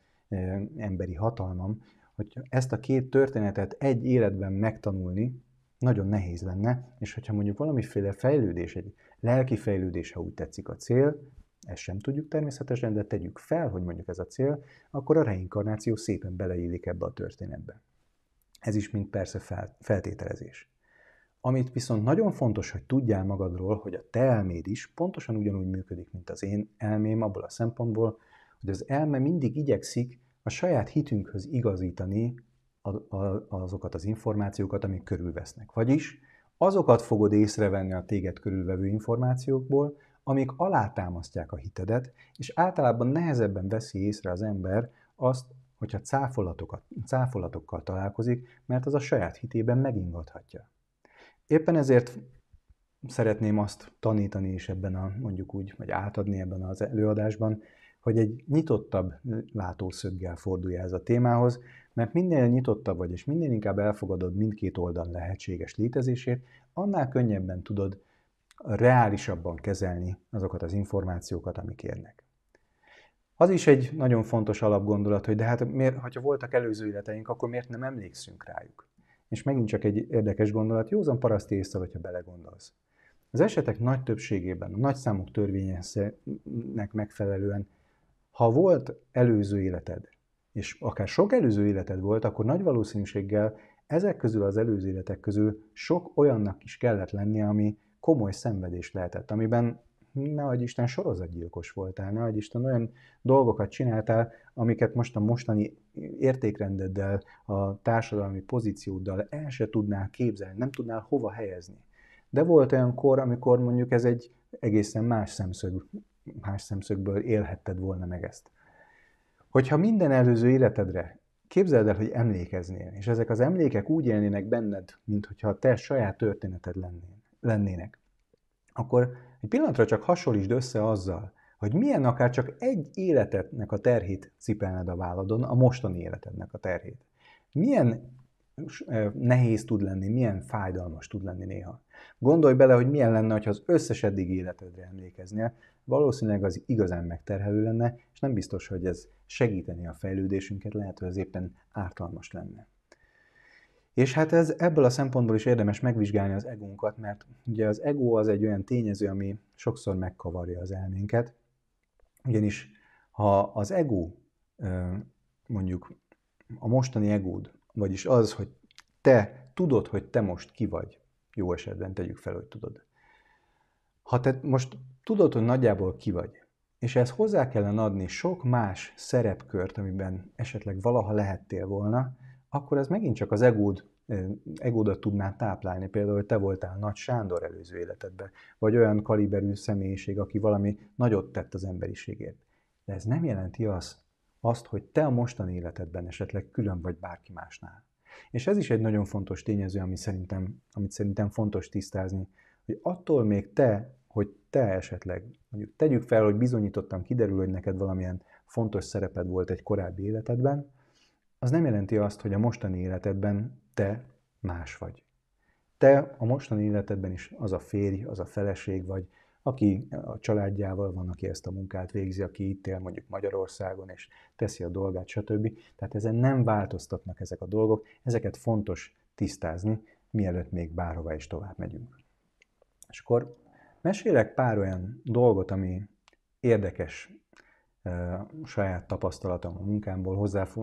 emberi hatalmam, hogy ezt a két történetet egy életben megtanulni, nagyon nehéz lenne, és hogyha mondjuk valamiféle fejlődés, egy lelki fejlődés, ha úgy tetszik a cél, ezt sem tudjuk természetesen, de tegyük fel, hogy mondjuk ez a cél, akkor a reinkarnáció szépen beleillik ebbe a történetbe. Ez is mind persze feltételezés. Amit viszont nagyon fontos, hogy tudjál magadról, hogy a te elméd is pontosan ugyanúgy működik, mint az én elmém abból a szempontból, hogy az elme mindig igyekszik a saját hitünkhöz igazítani azokat az információkat, amik körülvesznek. Vagyis azokat fogod észrevenni a téged körülvevő információkból, amik alátámasztják a hitedet, és általában nehezebben veszi észre az ember azt, hogyha cáfolatokat, cáfolatokkal találkozik, mert az a saját hitében megingathatja. Éppen ezért szeretném azt tanítani is ebben a, mondjuk úgy, vagy átadni ebben az előadásban, hogy egy nyitottabb látószöggel fordulj ez a témához, mert minél nyitottabb vagy, és minél inkább elfogadod mindkét oldal lehetséges létezését, annál könnyebben tudod reálisabban kezelni azokat az információkat, amik érnek. Az is egy nagyon fontos alapgondolat, hogy de hát miért, hogyha voltak előző életeink, akkor miért nem emlékszünk rájuk? És megint csak egy érdekes gondolat, józan paraszti észre, hogyha belegondolsz. Az esetek nagy többségében, a nagy számok törvényesnek megfelelően, ha volt előző életed, és akár sok előző életed volt, akkor nagy valószínűséggel ezek közül az előző életek közül sok olyannak is kellett lennie, ami komoly szenvedés lehetett, amiben nehogy Isten sorozatgyilkos voltál, nehogy Isten olyan dolgokat csináltál, amiket most a mostani értékrendeddel, a társadalmi pozícióddal el se tudnál képzelni, nem tudnál hova helyezni. De volt olyan kor, amikor mondjuk ez egy egészen más, szemszög, más szemszögből élhetted volna meg ezt. Hogyha minden előző életedre képzeld el, hogy emlékeznél, és ezek az emlékek úgy élnének benned, mint hogyha a te saját történeted lennének, akkor egy pillanatra csak hasonlítsd össze azzal, hogy milyen akár csak egy életednek a terhét cipelned a válladon, a mostani életednek a terhét. Milyen eh, nehéz tud lenni, milyen fájdalmas tud lenni néha. Gondolj bele, hogy milyen lenne, ha az összes eddig életedre emlékeznél, valószínűleg az igazán megterhelő lenne, és nem biztos, hogy ez segíteni a fejlődésünket, lehet, hogy ez éppen ártalmas lenne. És hát ez ebből a szempontból is érdemes megvizsgálni az egónkat, mert ugye az ego az egy olyan tényező, ami sokszor megkavarja az elménket. Ugyanis ha az ego, mondjuk a mostani egód, vagyis az, hogy te tudod, hogy te most ki vagy, jó esetben tegyük fel, hogy tudod. Ha te most tudod, hogy nagyjából ki vagy, és ez hozzá kellene adni sok más szerepkört, amiben esetleg valaha lehettél volna, akkor ez megint csak az egód, egódat tudná táplálni, például, hogy te voltál Nagy Sándor előző életedben, vagy olyan kaliberű személyiség, aki valami nagyot tett az emberiségért. De ez nem jelenti azt, azt, hogy te a mostani életedben esetleg külön vagy bárki másnál. És ez is egy nagyon fontos tényező, ami szerintem, amit szerintem fontos tisztázni, hogy attól még te, hogy te esetleg, mondjuk tegyük fel, hogy bizonyítottam, kiderül, hogy neked valamilyen fontos szereped volt egy korábbi életedben, az nem jelenti azt, hogy a mostani életedben te más vagy. Te a mostani életedben is az a férj, az a feleség vagy, aki a családjával van, aki ezt a munkát végzi, aki itt él mondjuk Magyarországon, és teszi a dolgát, stb. Tehát ezen nem változtatnak ezek a dolgok, ezeket fontos tisztázni, mielőtt még bárhova is tovább megyünk. És akkor mesélek pár olyan dolgot, ami érdekes saját tapasztalatom a munkámból,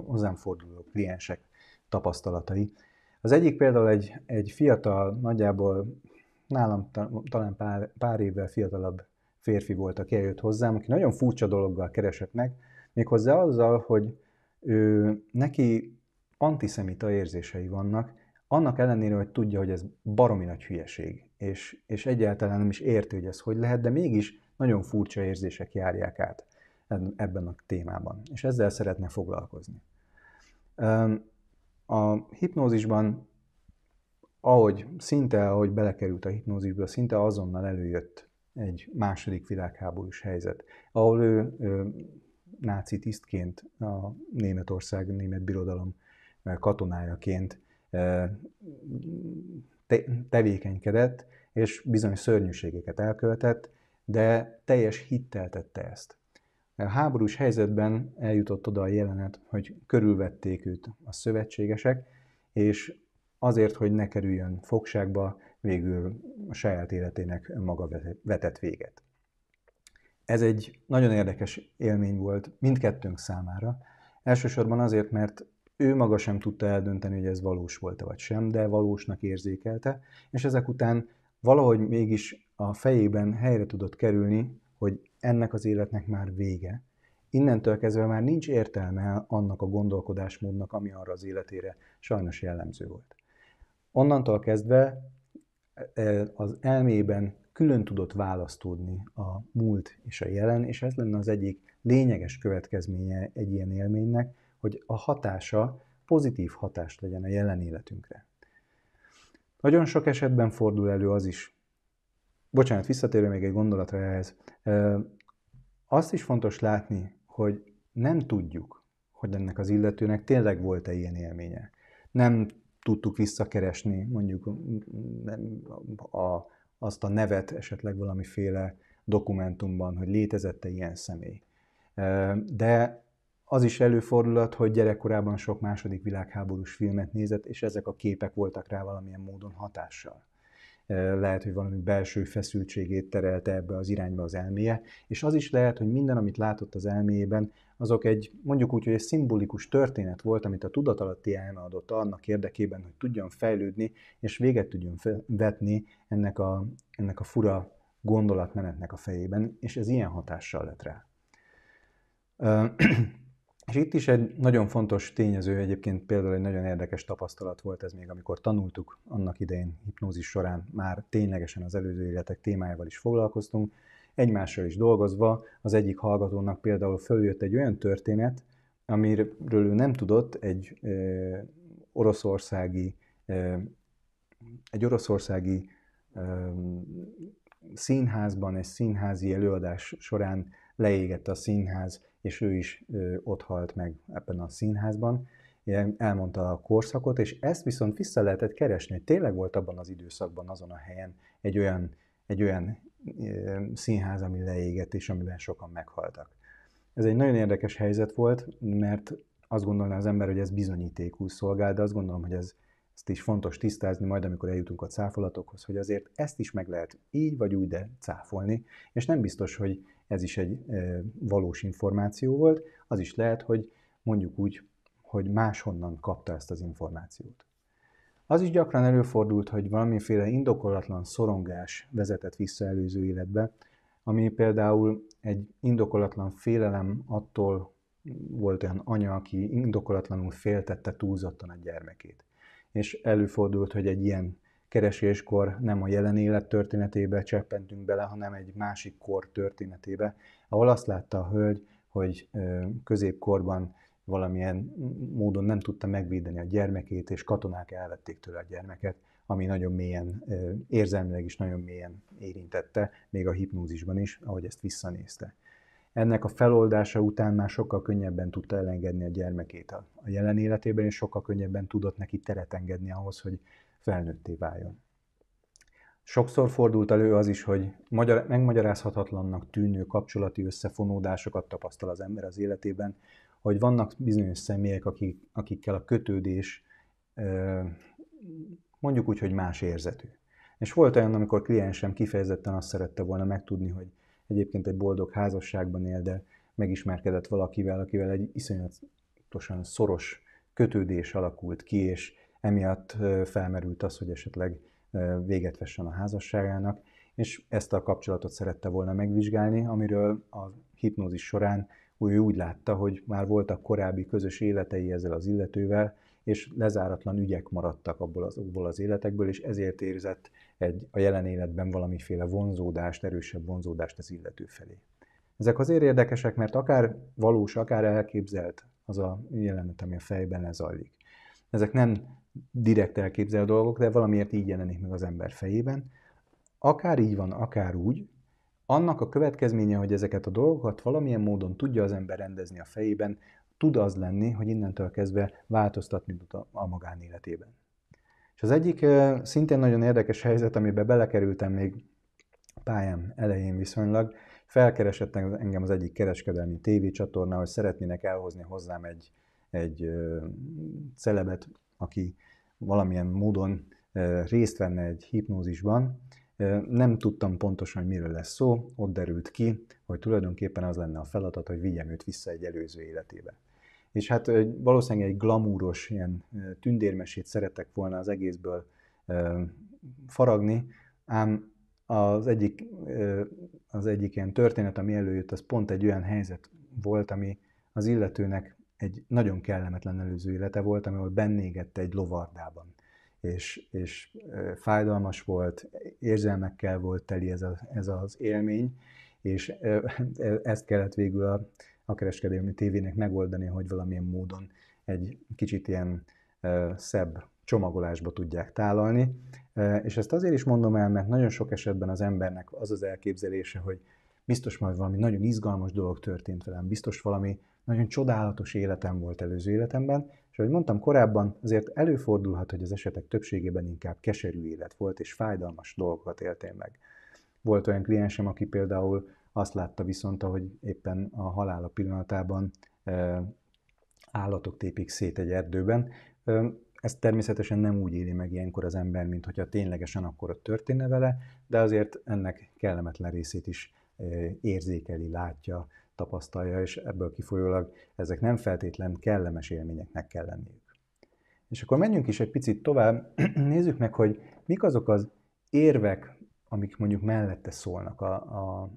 hozzám forduló kliensek tapasztalatai. Az egyik például egy, egy fiatal, nagyjából nálam talán pár, pár évvel fiatalabb férfi volt, aki eljött hozzám, aki nagyon furcsa dologgal keresett meg, méghozzá azzal, hogy ő, neki antiszemita érzései vannak, annak ellenére, hogy tudja, hogy ez baromi nagy hülyeség, és, és egyáltalán nem is érti, hogy ez hogy lehet, de mégis nagyon furcsa érzések járják át ebben a témában, és ezzel szeretne foglalkozni. A hipnózisban, ahogy szinte, ahogy belekerült a hipnózisba, szinte azonnal előjött egy második világháborús helyzet, ahol ő, ő náci tisztként, a Németország, a Német Birodalom katonájaként tevékenykedett, és bizony szörnyűségeket elkövetett, de teljes hittel tette ezt mert háborús helyzetben eljutott oda a jelenet, hogy körülvették őt a szövetségesek, és azért, hogy ne kerüljön fogságba, végül a saját életének maga vetett véget. Ez egy nagyon érdekes élmény volt mindkettőnk számára. Elsősorban azért, mert ő maga sem tudta eldönteni, hogy ez valós volt-e vagy sem, de valósnak érzékelte, és ezek után valahogy mégis a fejében helyre tudott kerülni, hogy ennek az életnek már vége. Innentől kezdve már nincs értelme annak a gondolkodásmódnak, ami arra az életére sajnos jellemző volt. Onnantól kezdve e, az elmében külön tudott választódni a múlt és a jelen, és ez lenne az egyik lényeges következménye egy ilyen élménynek, hogy a hatása pozitív hatást legyen a jelen életünkre. Nagyon sok esetben fordul elő az is, Bocsánat, visszatérő még egy gondolatra ehhez. Azt is fontos látni, hogy nem tudjuk, hogy ennek az illetőnek tényleg volt-e ilyen élménye. Nem tudtuk visszakeresni mondjuk a, azt a nevet esetleg valamiféle dokumentumban, hogy létezette ilyen személy. De az is előfordulhat, hogy gyerekkorában sok második világháborús filmet nézett, és ezek a képek voltak rá valamilyen módon hatással lehet, hogy valami belső feszültségét terelte ebbe az irányba az elméje, és az is lehet, hogy minden, amit látott az elméjében, azok egy, mondjuk úgy, hogy egy szimbolikus történet volt, amit a tudatalatti elme adott annak érdekében, hogy tudjon fejlődni, és véget tudjon vetni ennek a, ennek a fura gondolatmenetnek a fejében, és ez ilyen hatással lett rá. És itt is egy nagyon fontos tényező egyébként például egy nagyon érdekes tapasztalat volt ez még, amikor tanultuk annak idején hipnózis során, már ténylegesen az előző életek témájával is foglalkoztunk, egymással is dolgozva az egyik hallgatónak például följött egy olyan történet, amiről ő nem tudott, egy ö, oroszországi, ö, egy oroszországi ö, színházban, egy színházi előadás során leégett a színház és ő is ott halt meg ebben a színházban. Elmondta a korszakot, és ezt viszont vissza lehetett keresni, hogy tényleg volt abban az időszakban, azon a helyen egy olyan, egy olyan színház, ami leégett, és amiben sokan meghaltak. Ez egy nagyon érdekes helyzet volt, mert azt gondolná az ember, hogy ez bizonyítékú szolgál, de azt gondolom, hogy ez, ezt is fontos tisztázni majd, amikor eljutunk a cáfolatokhoz, hogy azért ezt is meg lehet így vagy úgy, de cáfolni, és nem biztos, hogy ez is egy valós információ volt, az is lehet, hogy mondjuk úgy, hogy máshonnan kapta ezt az információt. Az is gyakran előfordult, hogy valamiféle indokolatlan szorongás vezetett vissza előző életbe, ami például egy indokolatlan félelem attól volt olyan anya, aki indokolatlanul féltette túlzottan a gyermekét. És előfordult, hogy egy ilyen kereséskor nem a jelen élet történetébe cseppentünk bele, hanem egy másik kor történetébe, ahol azt látta a hölgy, hogy középkorban valamilyen módon nem tudta megvédeni a gyermekét, és katonák elvették tőle a gyermeket, ami nagyon mélyen, érzelmileg is nagyon mélyen érintette, még a hipnózisban is, ahogy ezt visszanézte. Ennek a feloldása után már sokkal könnyebben tudta elengedni a gyermekét a jelen életében, és sokkal könnyebben tudott neki teret engedni ahhoz, hogy felnőtté váljon. Sokszor fordult elő az is, hogy magyar, megmagyarázhatatlannak tűnő kapcsolati összefonódásokat tapasztal az ember az életében, hogy vannak bizonyos személyek, akik, akikkel a kötődés mondjuk úgy, hogy más érzetű. És volt olyan, amikor kliensem kifejezetten azt szerette volna megtudni, hogy egyébként egy boldog házasságban él, de megismerkedett valakivel, akivel egy iszonyatosan szoros kötődés alakult ki, és emiatt felmerült az, hogy esetleg véget vessen a házasságának, és ezt a kapcsolatot szerette volna megvizsgálni, amiről a hipnózis során ő úgy látta, hogy már voltak korábbi közös életei ezzel az illetővel, és lezáratlan ügyek maradtak abból az, abból az életekből, és ezért érzett egy, a jelen életben valamiféle vonzódást, erősebb vonzódást az illető felé. Ezek azért érdekesek, mert akár valós, akár elképzelt az a jelenet, ami a fejben lezajlik. Ezek nem direkt elképzel dolgok, de valamiért így jelenik meg az ember fejében. Akár így van, akár úgy, annak a következménye, hogy ezeket a dolgokat valamilyen módon tudja az ember rendezni a fejében, tud az lenni, hogy innentől kezdve változtatni tud a magánéletében. És az egyik szintén nagyon érdekes helyzet, amiben belekerültem még pályám elején viszonylag, felkeresett engem az egyik kereskedelmi tévécsatorna, hogy szeretnének elhozni hozzám egy, egy celebet aki valamilyen módon részt venne egy hipnózisban. Nem tudtam pontosan, hogy miről lesz szó, ott derült ki, hogy tulajdonképpen az lenne a feladat, hogy vigyem őt vissza egy előző életébe. És hát valószínűleg egy glamúros, ilyen tündérmesét szeretek volna az egészből faragni, ám az egyik, az egyik ilyen történet, ami előjött, az pont egy olyan helyzet volt, ami az illetőnek egy nagyon kellemetlen előző élete volt, amikor bennégette egy lovardában. És, és fájdalmas volt, érzelmekkel volt teli ez, a, ez az élmény, és e, ezt kellett végül a, a kereskedelmi tévének megoldani, hogy valamilyen módon egy kicsit ilyen szebb csomagolásba tudják tálalni. És ezt azért is mondom el, mert nagyon sok esetben az embernek az az elképzelése, hogy biztos majd valami nagyon izgalmas dolog történt velem, biztos valami nagyon csodálatos életem volt előző életemben, és ahogy mondtam korábban, azért előfordulhat, hogy az esetek többségében inkább keserű élet volt, és fájdalmas dolgokat éltél meg. Volt olyan kliensem, aki például azt látta viszont, hogy éppen a halála pillanatában e, állatok tépik szét egy erdőben. E, ezt természetesen nem úgy éli meg ilyenkor az ember, mint hogyha ténylegesen akkor ott történne vele, de azért ennek kellemetlen részét is érzékeli, látja, tapasztalja, és ebből kifolyólag ezek nem feltétlen kellemes élményeknek kell lenniük. És akkor menjünk is egy picit tovább, nézzük meg, hogy mik azok az érvek, amik mondjuk mellette szólnak a, a,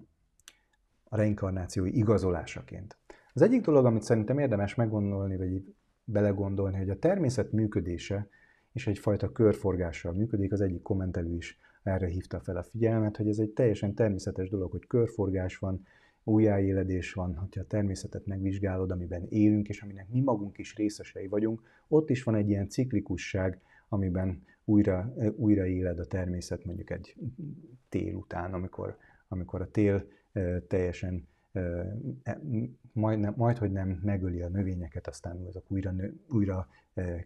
a reinkarnációi igazolásaként. Az egyik dolog, amit szerintem érdemes meggondolni, vagy belegondolni, hogy a természet működése és egyfajta körforgással működik, az egyik kommentelő is erre hívta fel a figyelmet, hogy ez egy teljesen természetes dolog, hogy körforgás van, újjáéledés van, hogyha a természetet megvizsgálod, amiben élünk, és aminek mi magunk is részesei vagyunk, ott is van egy ilyen ciklikusság, amiben újra, újra éled a természet mondjuk egy tél után, amikor, amikor a tél teljesen majd, e, majd, hogy nem megöli a növényeket, aztán azok újra, újra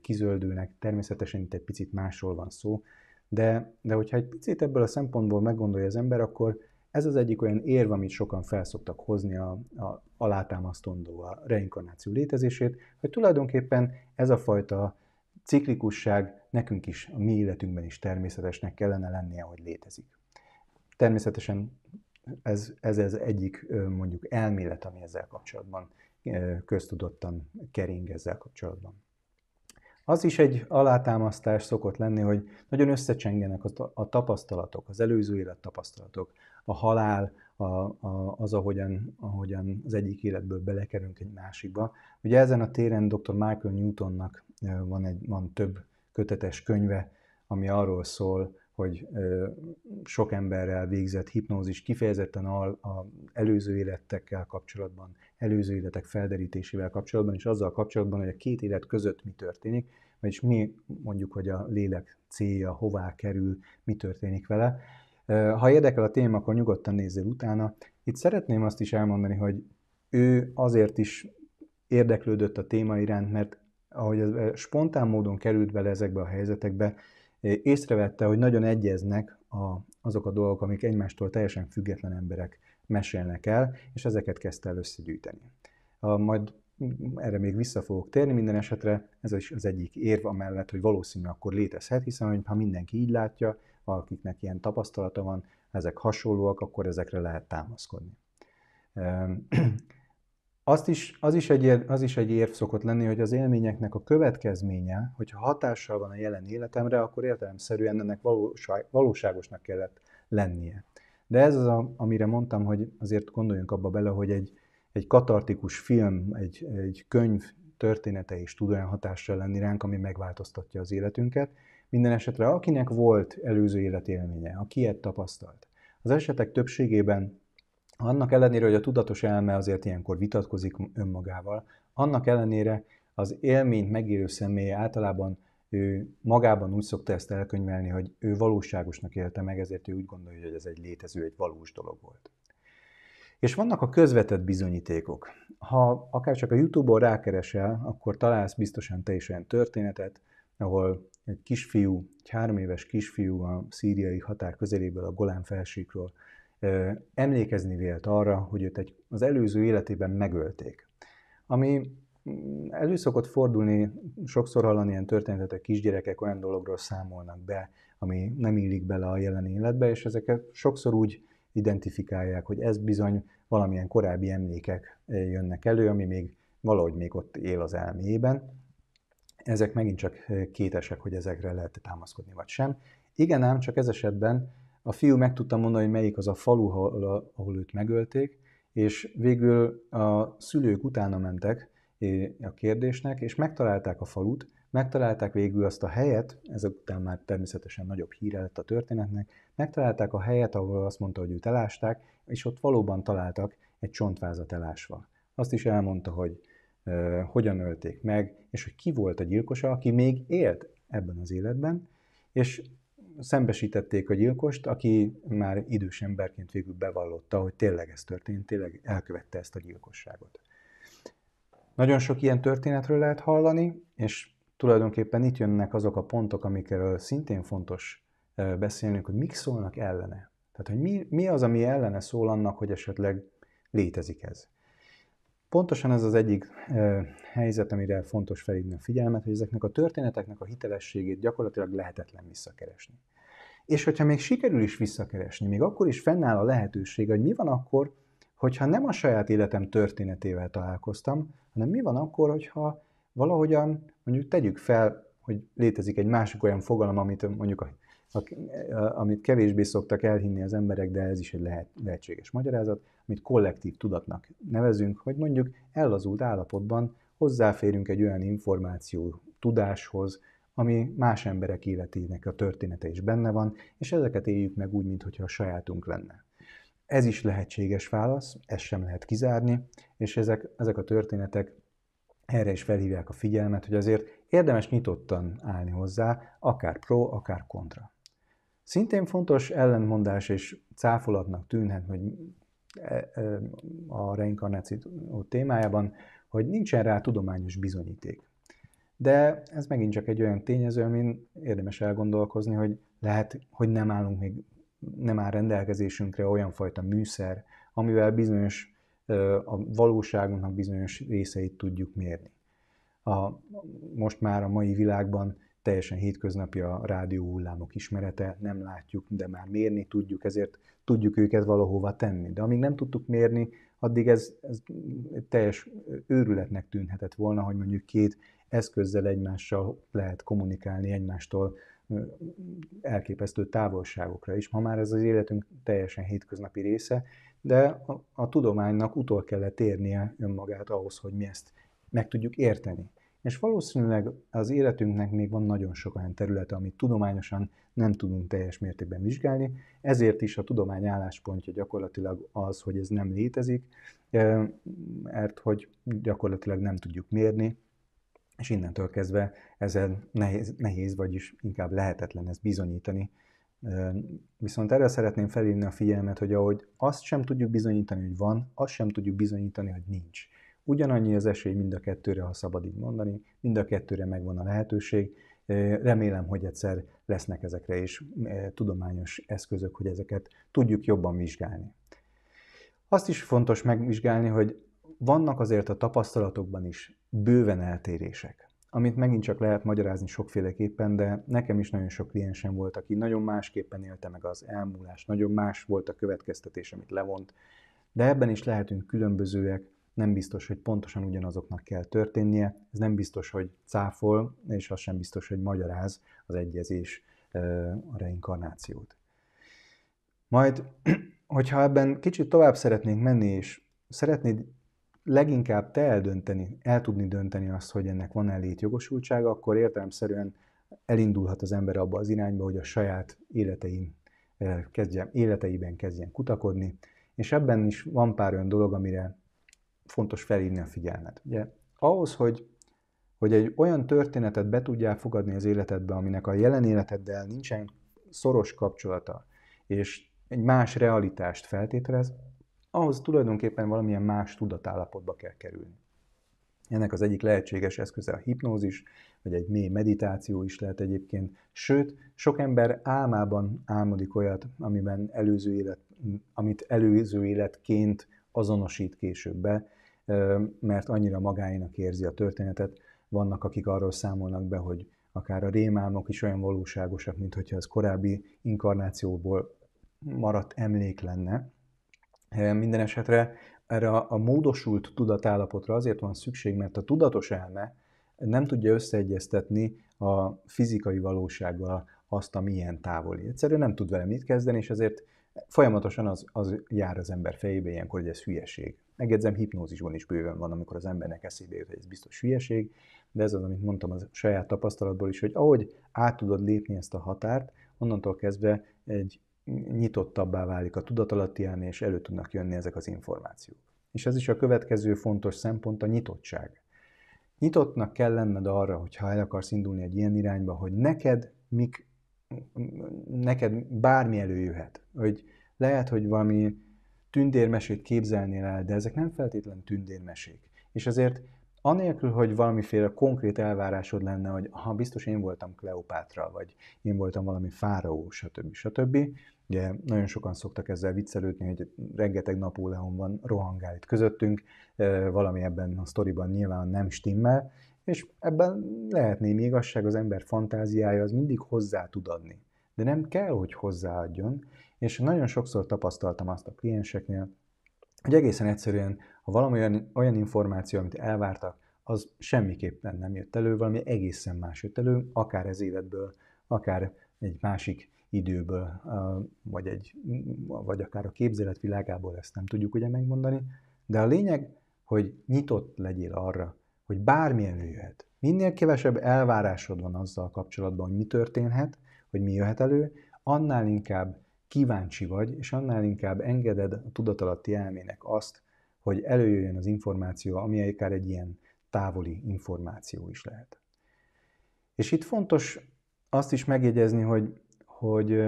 kizöldülnek. Természetesen itt egy picit másról van szó, de, de hogyha egy picit ebből a szempontból meggondolja az ember, akkor ez az egyik olyan érv, amit sokan felszoktak hozni a, a alátámasztandó a reinkarnáció létezését, hogy tulajdonképpen ez a fajta ciklikusság nekünk is, a mi életünkben is természetesnek kellene lennie, hogy létezik. Természetesen ez, ez az egyik mondjuk elmélet, ami ezzel kapcsolatban köztudottan kering ezzel kapcsolatban. Az is egy alátámasztás szokott lenni, hogy nagyon összecsengenek a, tapasztalatok, az előző élet tapasztalatok, a halál, a, a, az, ahogyan, ahogyan az egyik életből belekerünk egy másikba. Ugye ezen a téren dr. Michael Newtonnak van, egy, van több kötetes könyve, ami arról szól, hogy sok emberrel végzett hipnózis kifejezetten az előző életekkel kapcsolatban, előző életek felderítésével kapcsolatban, és azzal kapcsolatban, hogy a két élet között mi történik, vagyis mi mondjuk, hogy a lélek célja hová kerül, mi történik vele. Ha érdekel a téma, akkor nyugodtan nézzél utána. Itt szeretném azt is elmondani, hogy ő azért is érdeklődött a téma iránt, mert ahogy spontán módon került bele ezekbe a helyzetekbe, észrevette, hogy nagyon egyeznek a, azok a dolgok, amik egymástól teljesen független emberek mesélnek el, és ezeket kezdte el összegyűjteni. A, majd erre még vissza fogok térni, minden esetre ez is az egyik érv amellett, hogy valószínűleg akkor létezhet, hiszen ha mindenki így látja, akiknek ilyen tapasztalata van, ezek hasonlóak, akkor ezekre lehet támaszkodni. Azt is, az, is egy, az is egy érv szokott lenni, hogy az élményeknek a következménye, hogyha hatással van a jelen életemre, akkor értelemszerűen ennek valóság, valóságosnak kellett lennie. De ez az, a, amire mondtam, hogy azért gondoljunk abba bele, hogy egy, egy katartikus film, egy, egy könyv története is tud olyan hatással lenni ránk, ami megváltoztatja az életünket. Minden esetre, akinek volt előző életélménye, aki ilyet tapasztalt, az esetek többségében annak ellenére, hogy a tudatos elme azért ilyenkor vitatkozik önmagával, annak ellenére az élményt megélő személy általában ő magában úgy szokta ezt elkönyvelni, hogy ő valóságosnak élte meg, ezért ő úgy gondolja, hogy ez egy létező, egy valós dolog volt. És vannak a közvetett bizonyítékok. Ha akár csak a YouTube-on rákeresel, akkor találsz biztosan te is olyan történetet, ahol egy kisfiú, egy három éves kisfiú a szíriai határ közeléből, a Golán felsíkról emlékezni vélt arra, hogy őt egy, az előző életében megölték. Ami mm, elő szokott fordulni, sokszor hallani ilyen történetet, hogy kisgyerekek olyan dologról számolnak be, ami nem illik bele a jelen életbe, és ezeket sokszor úgy identifikálják, hogy ez bizony valamilyen korábbi emlékek eh, jönnek elő, ami még valahogy még ott él az elméjében. Ezek megint csak eh, kétesek, hogy ezekre lehet támaszkodni vagy sem. Igen ám, csak ez esetben a fiú meg tudta mondani, hogy melyik az a falu, ahol, ahol őt megölték, és végül a szülők utána mentek a kérdésnek, és megtalálták a falut, megtalálták végül azt a helyet, Ezután után már természetesen nagyobb híre lett a történetnek, megtalálták a helyet, ahol azt mondta, hogy őt elásták, és ott valóban találtak egy csontvázat elásva. Azt is elmondta, hogy e, hogyan ölték meg, és hogy ki volt a gyilkosa, aki még élt ebben az életben, és szembesítették a gyilkost, aki már idős emberként végül bevallotta, hogy tényleg ez történt, tényleg elkövette ezt a gyilkosságot. Nagyon sok ilyen történetről lehet hallani, és tulajdonképpen itt jönnek azok a pontok, amikről szintén fontos beszélnünk, hogy mik szólnak ellene. Tehát, hogy mi, mi az, ami ellene szól annak, hogy esetleg létezik ez. Pontosan ez az egyik e, helyzet, amire fontos felhívni a figyelmet, hogy ezeknek a történeteknek a hitelességét gyakorlatilag lehetetlen visszakeresni. És hogyha még sikerül is visszakeresni, még akkor is fennáll a lehetőség, hogy mi van akkor, hogyha nem a saját életem történetével találkoztam, hanem mi van akkor, hogyha valahogyan, mondjuk tegyük fel, hogy létezik egy másik olyan fogalom, amit mondjuk a amit kevésbé szoktak elhinni az emberek, de ez is egy lehet, lehetséges magyarázat, amit kollektív tudatnak nevezünk, hogy mondjuk ellazult állapotban hozzáférünk egy olyan információ tudáshoz, ami más emberek életének a története is benne van, és ezeket éljük meg úgy, mintha a sajátunk lenne. Ez is lehetséges válasz, ezt sem lehet kizárni, és ezek, ezek a történetek erre is felhívják a figyelmet, hogy azért érdemes nyitottan állni hozzá, akár pro, akár kontra. Szintén fontos ellentmondás és cáfolatnak tűnhet, hogy e, e, a reinkarnáció témájában, hogy nincsen rá tudományos bizonyíték. De ez megint csak egy olyan tényező, amin érdemes elgondolkozni, hogy lehet, hogy nem állunk még, nem áll rendelkezésünkre olyan fajta műszer, amivel bizonyos e, a valóságunknak bizonyos részeit tudjuk mérni. A, most már a mai világban teljesen hétköznapi a rádió hullámok ismerete, nem látjuk, de már mérni tudjuk, ezért tudjuk őket valahova tenni. De amíg nem tudtuk mérni, addig ez, ez teljes őrületnek tűnhetett volna, hogy mondjuk két eszközzel egymással lehet kommunikálni egymástól elképesztő távolságokra is. Ma már ez az életünk teljesen hétköznapi része, de a, a tudománynak utol kellett érnie önmagát ahhoz, hogy mi ezt meg tudjuk érteni. És valószínűleg az életünknek még van nagyon sok olyan területe, amit tudományosan nem tudunk teljes mértékben vizsgálni, ezért is a tudomány álláspontja gyakorlatilag az, hogy ez nem létezik, mert hogy gyakorlatilag nem tudjuk mérni, és innentől kezdve ezen nehéz, nehéz vagyis inkább lehetetlen ezt bizonyítani. Viszont erre szeretném felírni a figyelmet, hogy ahogy azt sem tudjuk bizonyítani, hogy van, azt sem tudjuk bizonyítani, hogy nincs. Ugyanannyi az esély mind a kettőre, ha szabad így mondani, mind a kettőre megvan a lehetőség. Remélem, hogy egyszer lesznek ezekre is tudományos eszközök, hogy ezeket tudjuk jobban vizsgálni. Azt is fontos megvizsgálni, hogy vannak azért a tapasztalatokban is bőven eltérések, amit megint csak lehet magyarázni sokféleképpen, de nekem is nagyon sok kliensem volt, aki nagyon másképpen élte meg az elmúlás, nagyon más volt a következtetés, amit levont, de ebben is lehetünk különbözőek, nem biztos, hogy pontosan ugyanazoknak kell történnie, ez nem biztos, hogy cáfol, és az sem biztos, hogy magyaráz az egyezés a reinkarnációt. Majd, hogyha ebben kicsit tovább szeretnénk menni, és szeretnéd leginkább te eldönteni, el tudni dönteni azt, hogy ennek van-e létjogosultsága, akkor értelemszerűen elindulhat az ember abba az irányba, hogy a saját életein kezdjen, életeiben kezdjen kutakodni, és ebben is van pár olyan dolog, amire fontos felhívni a figyelmet. Ugye ahhoz, hogy, hogy egy olyan történetet be tudjál fogadni az életedbe, aminek a jelen életeddel nincsen szoros kapcsolata, és egy más realitást feltételez, ahhoz tulajdonképpen valamilyen más tudatállapotba kell kerülni. Ennek az egyik lehetséges eszköze a hipnózis, vagy egy mély meditáció is lehet egyébként. Sőt, sok ember álmában álmodik olyat, amiben előző élet, amit előző életként azonosít később be, mert annyira magáinak érzi a történetet. Vannak, akik arról számolnak be, hogy akár a rémálmok is olyan valóságosak, mint hogyha az korábbi inkarnációból maradt emlék lenne. Minden esetre erre a módosult tudatállapotra azért van szükség, mert a tudatos elme nem tudja összeegyeztetni a fizikai valósággal azt, ami távoli. Egyszerűen nem tud vele mit kezdeni, és ezért Folyamatosan az, az jár az ember fejébe ilyenkor, hogy ez hülyeség. Megjegyzem, hipnózisban is bőven van, amikor az embernek eszébe jut, hogy ez biztos hülyeség, de ez az, amit mondtam a saját tapasztalatból is, hogy ahogy át tudod lépni ezt a határt, onnantól kezdve egy nyitottabbá válik a tudatalatti elmé, és elő tudnak jönni ezek az információk. És ez is a következő fontos szempont, a nyitottság. Nyitottnak kell lenned arra, hogyha el akarsz indulni egy ilyen irányba, hogy neked mik neked bármi előjöhet. Hogy lehet, hogy valami tündérmesét képzelnél el, de ezek nem feltétlen tündérmesék. És azért anélkül, hogy valamiféle konkrét elvárásod lenne, hogy ha biztos én voltam Kleopátra, vagy én voltam valami fáraó, stb. stb. Ugye nagyon sokan szoktak ezzel viccelődni, hogy rengeteg Napóleon van rohangál itt közöttünk, valami ebben a sztoriban nyilván nem stimmel, és ebben lehet némi igazság, az ember fantáziája az mindig hozzá tud adni. De nem kell, hogy hozzáadjon, és nagyon sokszor tapasztaltam azt a klienseknél, hogy egészen egyszerűen, ha valami olyan, olyan információ, amit elvártak, az semmiképpen nem jött elő, valami egészen más jött elő, akár ez életből, akár egy másik időből, vagy, egy, vagy akár a képzeletvilágából, ezt nem tudjuk ugye megmondani, de a lényeg, hogy nyitott legyél arra, hogy bármilyen jöhet. Minél kevesebb elvárásod van azzal kapcsolatban, hogy mi történhet, hogy mi jöhet elő, annál inkább kíváncsi vagy, és annál inkább engeded a tudatalatti elmének azt, hogy előjöjjön az információ, ami akár egy ilyen távoli információ is lehet. És itt fontos azt is megjegyezni, hogy, hogy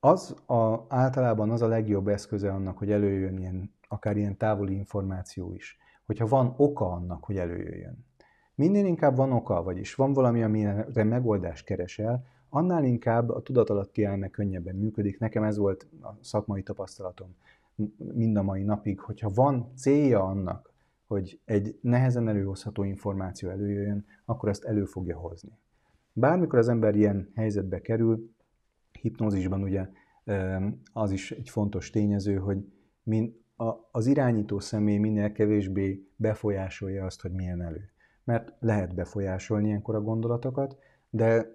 az a, általában az a legjobb eszköze annak, hogy előjön ilyen, akár ilyen távoli információ is, hogyha van oka annak, hogy előjöjjön. Minél inkább van oka, vagyis van valami, amire megoldást keresel, annál inkább a tudatalatti elme könnyebben működik. Nekem ez volt a szakmai tapasztalatom mind a mai napig, hogyha van célja annak, hogy egy nehezen előhozható információ előjöjjön, akkor ezt elő fogja hozni. Bármikor az ember ilyen helyzetbe kerül, hipnózisban ugye az is egy fontos tényező, hogy a, az irányító személy minél kevésbé befolyásolja azt, hogy milyen elő. Mert lehet befolyásolni ilyenkor a gondolatokat, de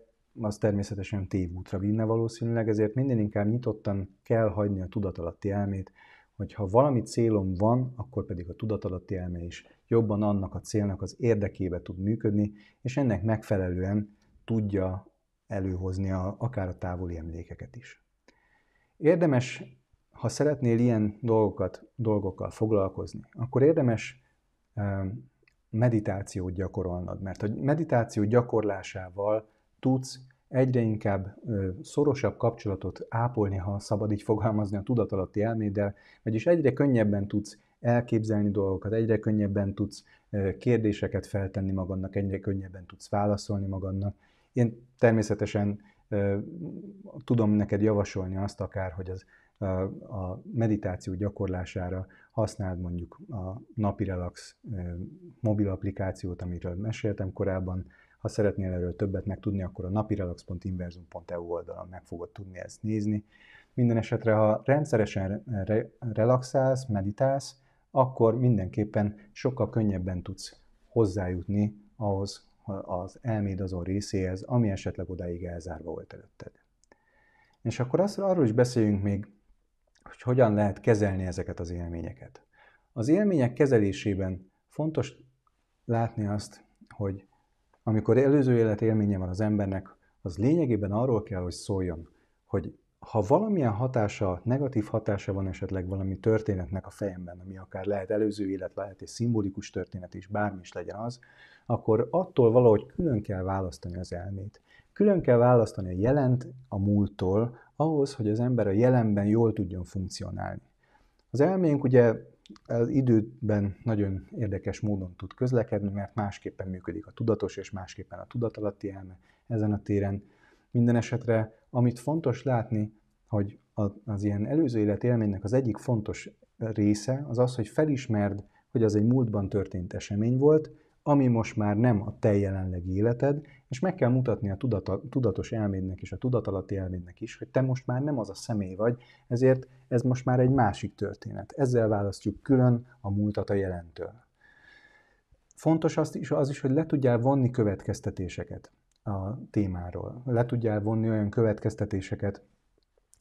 az természetesen tévútra vinne valószínűleg, ezért minden inkább nyitottan kell hagyni a tudatalatti elmét, hogy ha valami célom van, akkor pedig a tudatalatti elme is jobban annak a célnak az érdekébe tud működni, és ennek megfelelően tudja előhozni a, akár a távoli emlékeket is. Érdemes ha szeretnél ilyen dolgokat, dolgokkal foglalkozni, akkor érdemes meditációt gyakorolnod, mert a meditáció gyakorlásával tudsz egyre inkább szorosabb kapcsolatot ápolni, ha szabad így fogalmazni a tudatalatti elméddel, vagyis egyre könnyebben tudsz elképzelni dolgokat, egyre könnyebben tudsz kérdéseket feltenni magadnak, egyre könnyebben tudsz válaszolni magadnak. Én természetesen tudom neked javasolni azt akár, hogy az a meditáció gyakorlására használd mondjuk a napi relax mobil applikációt, amiről meséltem korábban, ha szeretnél erről többet megtudni, akkor a napirelax.inverzum.eu oldalon meg fogod tudni ezt nézni. Minden esetre, ha rendszeresen re- relaxálsz, meditálsz, akkor mindenképpen sokkal könnyebben tudsz hozzájutni ahhoz az elméd azon részéhez, ami esetleg odáig elzárva volt előtted. És akkor azt, arról is beszéljünk még hogy hogyan lehet kezelni ezeket az élményeket. Az élmények kezelésében fontos látni azt, hogy amikor előző élet élménye van az embernek, az lényegében arról kell, hogy szóljon, hogy ha valamilyen hatása, negatív hatása van esetleg valami történetnek a fejemben, ami akár lehet előző élet, lehet egy szimbolikus történet is, bármi is legyen az, akkor attól valahogy külön kell választani az elmét. Külön kell választani a jelent a múlttól, ahhoz, hogy az ember a jelenben jól tudjon funkcionálni. Az elménk ugye az időben nagyon érdekes módon tud közlekedni, mert másképpen működik a tudatos és másképpen a tudatalatti elme ezen a téren. Minden esetre, amit fontos látni, hogy az ilyen előző élet élménynek az egyik fontos része az az, hogy felismerd, hogy az egy múltban történt esemény volt, ami most már nem a te jelenlegi életed, és meg kell mutatni a tudata, tudatos elmédnek és a tudatalatti elmédnek is, hogy te most már nem az a személy vagy, ezért ez most már egy másik történet. Ezzel választjuk külön a múltat a jelentől. Fontos az is, az is, hogy le tudjál vonni következtetéseket a témáról. Le tudjál vonni olyan következtetéseket,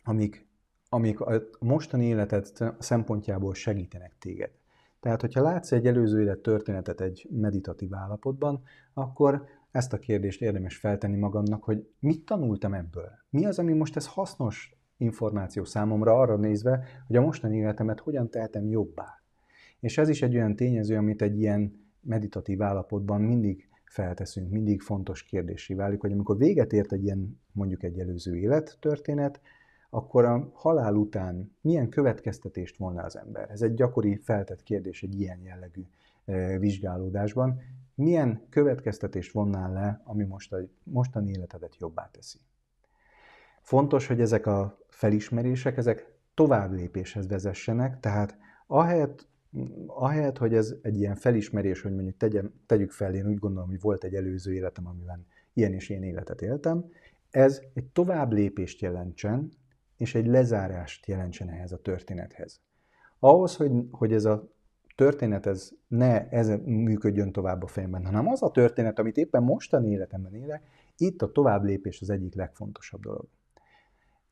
amik, amik a mostani életed szempontjából segítenek téged. Tehát, hogyha látsz egy előző élet történetet egy meditatív állapotban, akkor ezt a kérdést érdemes feltenni magamnak, hogy mit tanultam ebből? Mi az, ami most ez hasznos információ számomra arra nézve, hogy a mostani életemet hogyan tehetem jobbá? És ez is egy olyan tényező, amit egy ilyen meditatív állapotban mindig felteszünk, mindig fontos kérdésé válik, hogy amikor véget ért egy ilyen, mondjuk egy előző élettörténet, akkor a halál után milyen következtetést volna az ember? Ez egy gyakori feltett kérdés egy ilyen jellegű vizsgálódásban. Milyen következtetést vonnál le, ami most a mostani életedet jobbá teszi? Fontos, hogy ezek a felismerések, ezek tovább lépéshez vezessenek, tehát ahelyett, ahelyett, hogy ez egy ilyen felismerés, hogy mondjuk tegyem, tegyük fel, én úgy gondolom, hogy volt egy előző életem, amiben ilyen és ilyen életet éltem, ez egy tovább lépést jelentsen, és egy lezárást jelentsen ehhez a történethez. Ahhoz, hogy, hogy ez a történet ez ne ez működjön tovább a fejemben, hanem az a történet, amit éppen mostan életemben élek, itt a tovább lépés az egyik legfontosabb dolog.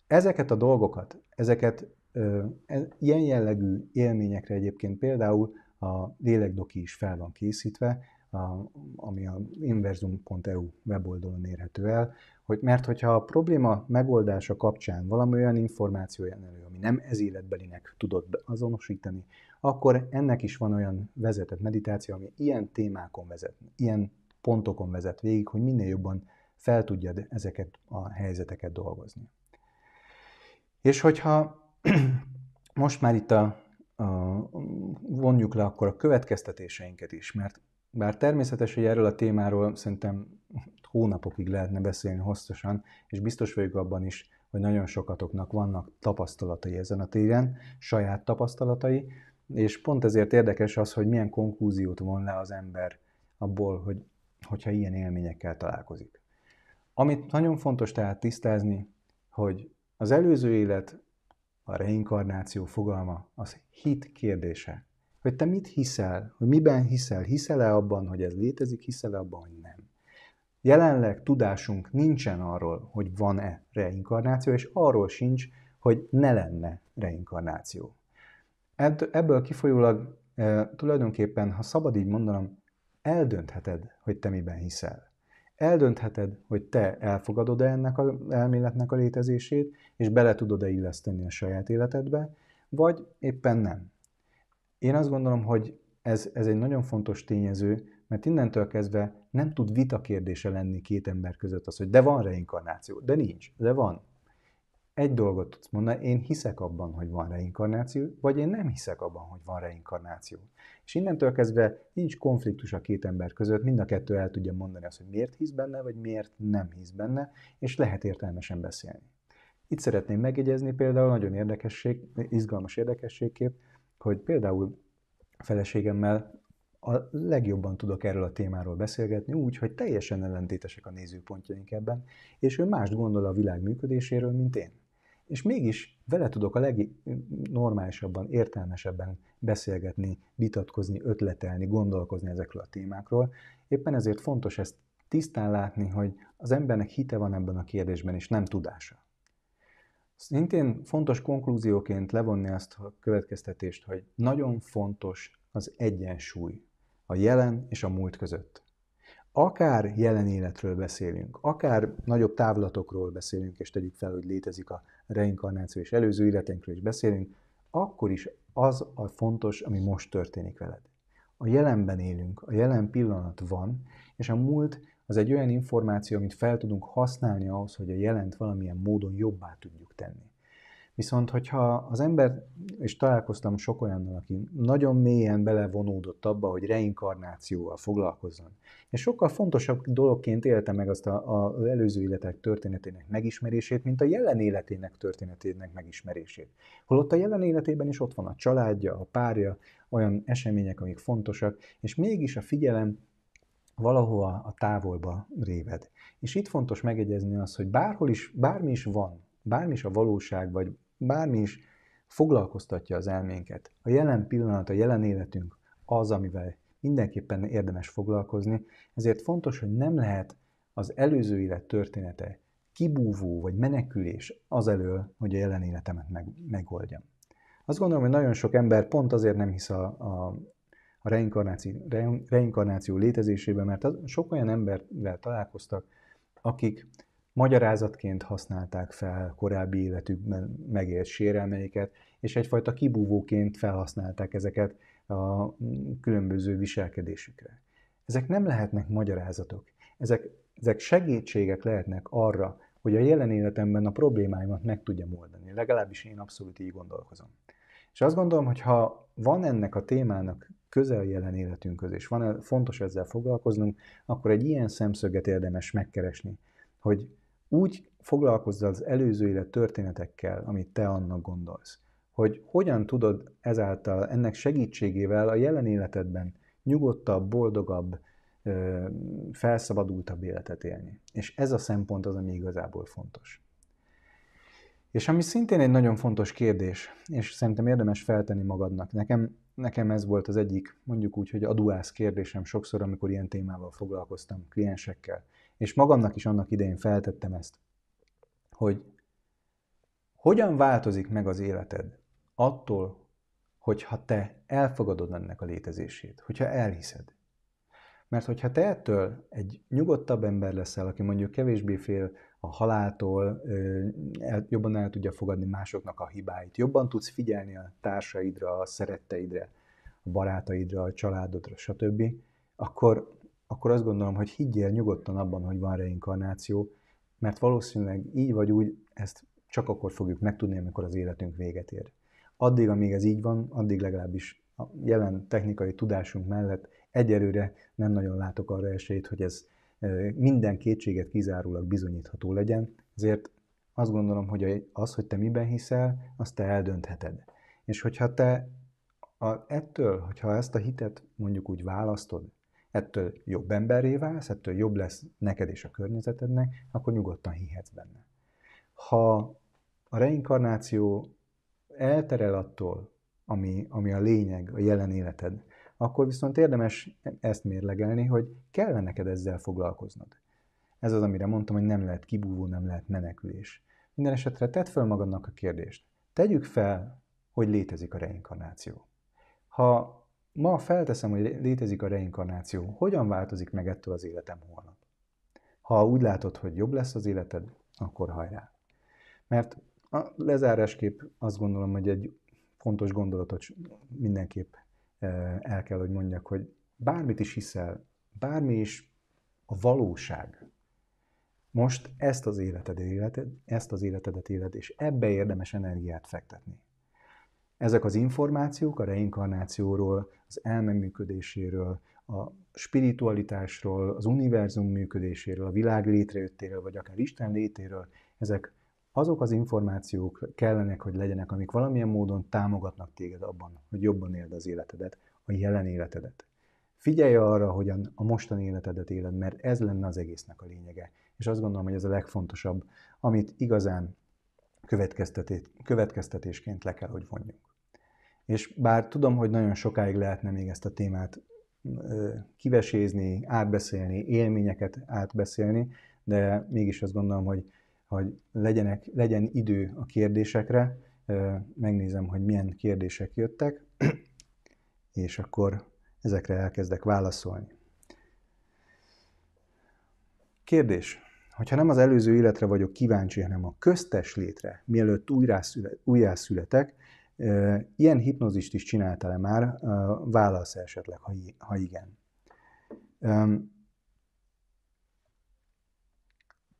Ezeket a dolgokat, ezeket e, ilyen jellegű élményekre egyébként például a lélekdoki is fel van készítve, a, ami a inverzum.eu weboldalon érhető el, hogy, mert hogyha a probléma megoldása kapcsán valami olyan információ jön elő, ami nem ez életbelinek tudod azonosítani, akkor ennek is van olyan vezetett meditáció, ami ilyen témákon vezet, ilyen pontokon vezet végig, hogy minél jobban fel tudjad ezeket a helyzeteket dolgozni. És hogyha most már itt a, a, vonjuk le akkor a következtetéseinket is, mert bár természetes, hogy erről a témáról szerintem hónapokig lehetne beszélni hosszasan, és biztos vagyok abban is, hogy nagyon sokatoknak vannak tapasztalatai ezen a téren, saját tapasztalatai, és pont ezért érdekes az, hogy milyen konklúziót von le az ember abból, hogy, hogyha ilyen élményekkel találkozik. Amit nagyon fontos tehát tisztázni, hogy az előző élet, a reinkarnáció fogalma, az hit kérdése. Hogy te mit hiszel, hogy miben hiszel, hiszel-e abban, hogy ez létezik, hiszel-e abban, hogy Jelenleg tudásunk nincsen arról, hogy van-e reinkarnáció, és arról sincs, hogy ne lenne reinkarnáció. Ebből kifolyólag e, tulajdonképpen, ha szabad így mondanom, eldöntheted, hogy te miben hiszel. Eldöntheted, hogy te elfogadod-e ennek az elméletnek a létezését, és bele tudod-e illeszteni a saját életedbe, vagy éppen nem. Én azt gondolom, hogy ez, ez egy nagyon fontos tényező, mert innentől kezdve nem tud vita kérdése lenni két ember között az, hogy de van reinkarnáció, de nincs, de van. Egy dolgot tudsz mondani, én hiszek abban, hogy van reinkarnáció, vagy én nem hiszek abban, hogy van reinkarnáció. És innentől kezdve nincs konfliktus a két ember között, mind a kettő el tudja mondani azt, hogy miért hisz benne, vagy miért nem hisz benne, és lehet értelmesen beszélni. Itt szeretném megjegyezni például nagyon érdekesség, izgalmas érdekességkép, hogy például a feleségemmel a legjobban tudok erről a témáról beszélgetni, úgy, hogy teljesen ellentétesek a nézőpontjaink ebben, és ő mást gondol a világ működéséről, mint én. És mégis vele tudok a legnormálisabban, értelmesebben beszélgetni, vitatkozni, ötletelni, gondolkozni ezekről a témákról. Éppen ezért fontos ezt tisztán látni, hogy az embernek hite van ebben a kérdésben, és nem tudása. Szintén fontos konklúzióként levonni azt a következtetést, hogy nagyon fontos az egyensúly a jelen és a múlt között. Akár jelen életről beszélünk, akár nagyobb távlatokról beszélünk, és tegyük fel, hogy létezik a reinkarnáció és előző életünkről is beszélünk, akkor is az a fontos, ami most történik veled. A jelenben élünk, a jelen pillanat van, és a múlt az egy olyan információ, amit fel tudunk használni ahhoz, hogy a jelent valamilyen módon jobbá tudjuk tenni. Viszont, hogyha az ember, és találkoztam sok olyannal, aki nagyon mélyen belevonódott abba, hogy reinkarnációval foglalkozzon, és sokkal fontosabb dologként élte meg azt az előző életek történetének megismerését, mint a jelen életének történetének megismerését. Holott a jelen életében is ott van a családja, a párja, olyan események, amik fontosak, és mégis a figyelem valahova a távolba réved. És itt fontos megegyezni azt, hogy bárhol is, bármi is van, bármi is a valóság, vagy bármi is foglalkoztatja az elménket. A jelen pillanat, a jelen életünk az, amivel mindenképpen érdemes foglalkozni, ezért fontos, hogy nem lehet az előző élet története kibúvó vagy menekülés az elől, hogy a jelen életemet meg, megoldjam. Azt gondolom, hogy nagyon sok ember pont azért nem hisz a, a, a reinkarnáció, re, reinkarnáció létezésébe, mert az, sok olyan emberrel találkoztak, akik magyarázatként használták fel korábbi életükben megélt sérelmeiket, és egyfajta kibúvóként felhasználták ezeket a mm, különböző viselkedésükre. Ezek nem lehetnek magyarázatok, ezek, ezek segítségek lehetnek arra, hogy a jelen életemben a problémáimat meg tudjam oldani. Legalábbis én abszolút így gondolkozom. És azt gondolom, hogy ha van ennek a témának közel jelen életünkhöz, és van, e, fontos ezzel foglalkoznunk, akkor egy ilyen szemszöget érdemes megkeresni, hogy úgy foglalkozz az előző élet történetekkel, amit te annak gondolsz, hogy hogyan tudod ezáltal ennek segítségével a jelen életedben nyugodtabb, boldogabb, felszabadultabb életet élni. És ez a szempont az, ami igazából fontos. És ami szintén egy nagyon fontos kérdés, és szerintem érdemes feltenni magadnak. Nekem, nekem ez volt az egyik, mondjuk úgy, hogy aduász kérdésem sokszor, amikor ilyen témával foglalkoztam kliensekkel. És magamnak is annak idején feltettem ezt, hogy hogyan változik meg az életed attól, hogyha te elfogadod ennek a létezését, hogyha elhiszed. Mert hogyha te ettől egy nyugodtabb ember leszel, aki mondjuk kevésbé fél a haláltól, jobban el tudja fogadni másoknak a hibáit, jobban tudsz figyelni a társaidra, a szeretteidre, a barátaidra, a családodra, stb., akkor akkor azt gondolom, hogy higgyél nyugodtan abban, hogy van reinkarnáció, mert valószínűleg így vagy úgy ezt csak akkor fogjuk megtudni, amikor az életünk véget ér. Addig, amíg ez így van, addig legalábbis a jelen technikai tudásunk mellett egyelőre nem nagyon látok arra esélyt, hogy ez minden kétséget kizárólag bizonyítható legyen, ezért azt gondolom, hogy az, hogy te miben hiszel, azt te eldöntheted. És hogyha te a, ettől, hogyha ezt a hitet mondjuk úgy választod, ettől jobb emberré válsz, ettől jobb lesz neked és a környezetednek, akkor nyugodtan hihetsz benne. Ha a reinkarnáció elterel attól, ami, ami a lényeg, a jelen életed, akkor viszont érdemes ezt mérlegelni, hogy kellene neked ezzel foglalkoznod. Ez az, amire mondtam, hogy nem lehet kibúvó, nem lehet menekülés. Minden esetre tedd fel magadnak a kérdést. Tegyük fel, hogy létezik a reinkarnáció. Ha ma felteszem, hogy létezik a reinkarnáció. Hogyan változik meg ettől az életem holnap? Ha úgy látod, hogy jobb lesz az életed, akkor hajrá. Mert a lezárásképp azt gondolom, hogy egy fontos gondolatot mindenképp e, el kell, hogy mondjak, hogy bármit is hiszel, bármi is a valóság. Most ezt az életed életed, ezt az életedet éled, és ebbe érdemes energiát fektetni. Ezek az információk a reinkarnációról, az elme működéséről, a spiritualitásról, az univerzum működéséről, a világ létrejöttéről, vagy akár Isten létéről, ezek azok az információk kellenek, hogy legyenek, amik valamilyen módon támogatnak téged abban, hogy jobban éld az életedet, a jelen életedet. Figyelj arra, hogyan a mostani életedet éled, mert ez lenne az egésznek a lényege. És azt gondolom, hogy ez a legfontosabb, amit igazán következtetésként le kell, hogy vonjunk. És bár tudom, hogy nagyon sokáig lehetne még ezt a témát kivesézni, átbeszélni, élményeket átbeszélni, de mégis azt gondolom, hogy, hogy legyenek, legyen idő a kérdésekre, megnézem, hogy milyen kérdések jöttek, és akkor ezekre elkezdek válaszolni. Kérdés. Hogyha nem az előző életre vagyok kíváncsi, hanem a köztes létre, mielőtt újjászületek, Ilyen hipnózist is csinálta le már? Válasz esetleg, ha igen.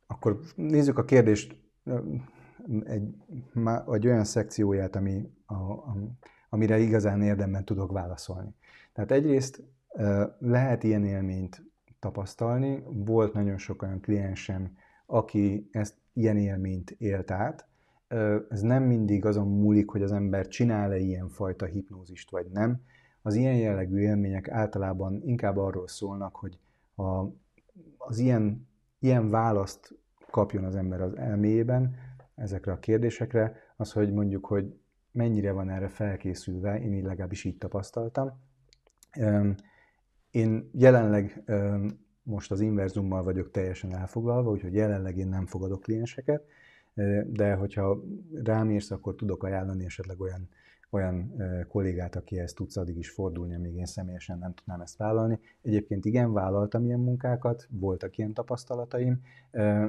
Akkor nézzük a kérdést egy, egy olyan szekcióját, ami, a, a, amire igazán érdemben tudok válaszolni. Tehát egyrészt lehet ilyen élményt tapasztalni. Volt nagyon sok olyan kliensem, aki ezt ilyen élményt élt át, ez nem mindig azon múlik, hogy az ember csinál-e ilyenfajta hipnózist vagy nem. Az ilyen jellegű élmények általában inkább arról szólnak, hogy a, az ilyen, ilyen választ kapjon az ember az elméjében ezekre a kérdésekre, az, hogy mondjuk, hogy mennyire van erre felkészülve, én így legalábbis így tapasztaltam. Én jelenleg most az inverzummal vagyok teljesen elfoglalva, úgyhogy jelenleg én nem fogadok klienseket, de hogyha rám írsz, akkor tudok ajánlani esetleg olyan, olyan kollégát, akihez tudsz addig is fordulni, amíg én személyesen nem tudnám ezt vállalni. Egyébként igen, vállaltam ilyen munkákat, voltak ilyen tapasztalataim,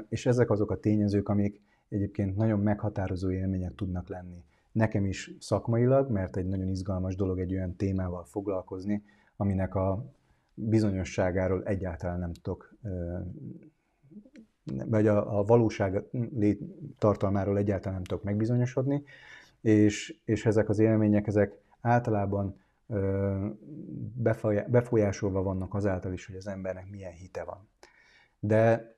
és ezek azok a tényezők, amik egyébként nagyon meghatározó élmények tudnak lenni. Nekem is szakmailag, mert egy nagyon izgalmas dolog egy olyan témával foglalkozni, aminek a bizonyosságáról egyáltalán nem tudok vagy a, a valóság tartalmáról egyáltalán nem tudok megbizonyosodni, és, és ezek az élmények, ezek általában ö, befolyásolva vannak azáltal is, hogy az embernek milyen hite van. De,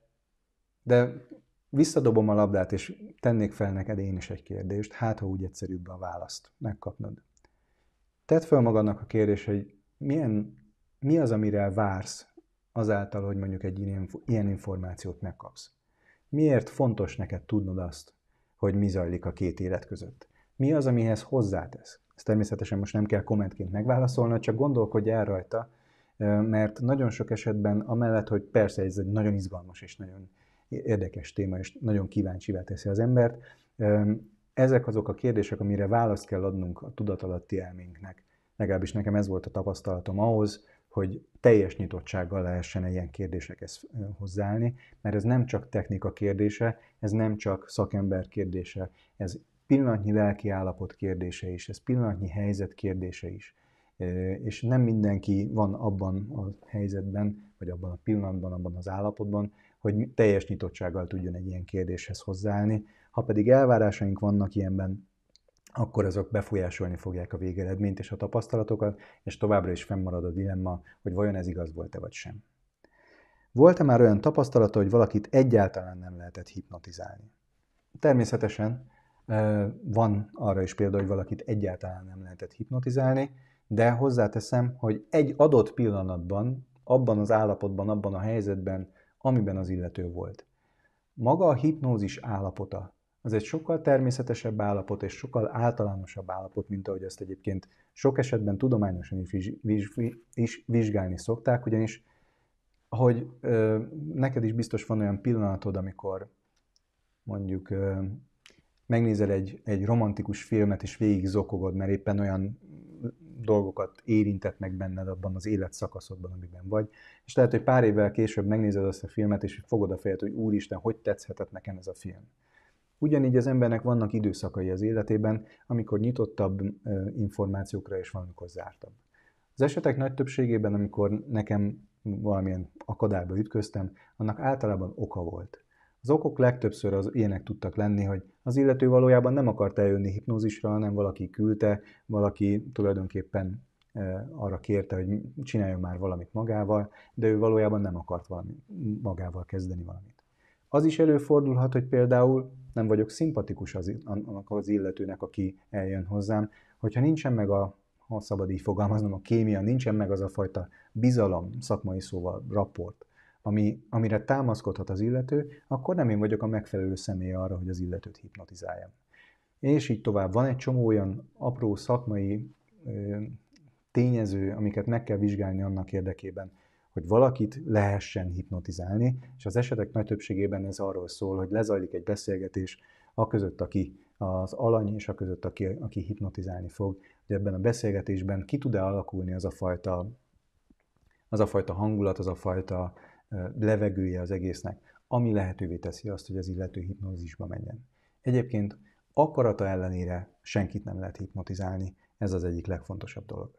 de visszadobom a labdát, és tennék fel neked én is egy kérdést, hát ha úgy egyszerűbb a választ megkapnod. Tedd fel magadnak a kérdés, hogy milyen, mi az, amire vársz azáltal, hogy mondjuk egy ilyen információt megkapsz. Miért fontos neked tudnod azt, hogy mi zajlik a két élet között? Mi az, amihez hozzátesz? Ezt természetesen most nem kell kommentként megválaszolnod, csak gondolkodj el rajta, mert nagyon sok esetben, amellett, hogy persze ez egy nagyon izgalmas és nagyon érdekes téma, és nagyon kíváncsivá teszi az embert, ezek azok a kérdések, amire választ kell adnunk a tudatalatti elménknek. Legalábbis nekem ez volt a tapasztalatom ahhoz, hogy teljes nyitottsággal lehessen ilyen kérdésekhez hozzáállni, mert ez nem csak technika kérdése, ez nem csak szakember kérdése, ez pillanatnyi lelki állapot kérdése is, ez pillanatnyi helyzet kérdése is. És nem mindenki van abban a helyzetben, vagy abban a pillanatban, abban az állapotban, hogy teljes nyitottsággal tudjon egy ilyen kérdéshez hozzáállni. Ha pedig elvárásaink vannak ilyenben akkor azok befolyásolni fogják a végeredményt és a tapasztalatokat, és továbbra is fennmarad a dilemma, hogy vajon ez igaz volt-e vagy sem. Volt-e már olyan tapasztalata, hogy valakit egyáltalán nem lehetett hipnotizálni? Természetesen van arra is példa, hogy valakit egyáltalán nem lehetett hipnotizálni, de hozzáteszem, hogy egy adott pillanatban, abban az állapotban, abban a helyzetben, amiben az illető volt. Maga a hipnózis állapota az egy sokkal természetesebb állapot és sokkal általánosabb állapot, mint ahogy ezt egyébként sok esetben tudományosan is, is, is vizsgálni szokták, ugyanis hogy ö, neked is biztos van olyan pillanatod, amikor mondjuk ö, megnézel egy, egy romantikus filmet, és végig zokogod, mert éppen olyan dolgokat érintett meg benned abban az életszakaszodban, amiben vagy. És lehet, hogy pár évvel később megnézed azt a filmet, és fogod a fejed, hogy úristen, hogy tetszhetett nekem ez a film. Ugyanígy az embernek vannak időszakai az életében, amikor nyitottabb információkra és van, amikor zártabb. Az esetek nagy többségében, amikor nekem valamilyen akadályba ütköztem, annak általában oka volt. Az okok legtöbbször az ilyenek tudtak lenni, hogy az illető valójában nem akart eljönni hipnózisra, hanem valaki küldte, valaki tulajdonképpen arra kérte, hogy csináljon már valamit magával, de ő valójában nem akart valami, magával kezdeni valamit. Az is előfordulhat, hogy például nem vagyok szimpatikus az, annak az illetőnek, aki eljön hozzám, hogyha nincsen meg a, ha szabad így fogalmaznom, a kémia, nincsen meg az a fajta bizalom, szakmai szóval raport, ami, amire támaszkodhat az illető, akkor nem én vagyok a megfelelő személy arra, hogy az illetőt hipnotizáljam. És így tovább. Van egy csomó olyan apró szakmai ö, tényező, amiket meg kell vizsgálni annak érdekében, hogy valakit lehessen hipnotizálni, és az esetek nagy többségében ez arról szól, hogy lezajlik egy beszélgetés a között, aki az alany, és a között, aki, aki hipnotizálni fog, hogy ebben a beszélgetésben ki tud-e alakulni az a fajta, az a fajta hangulat, az a fajta levegője az egésznek, ami lehetővé teszi azt, hogy az illető hipnózisba menjen. Egyébként akarata ellenére senkit nem lehet hipnotizálni, ez az egyik legfontosabb dolog.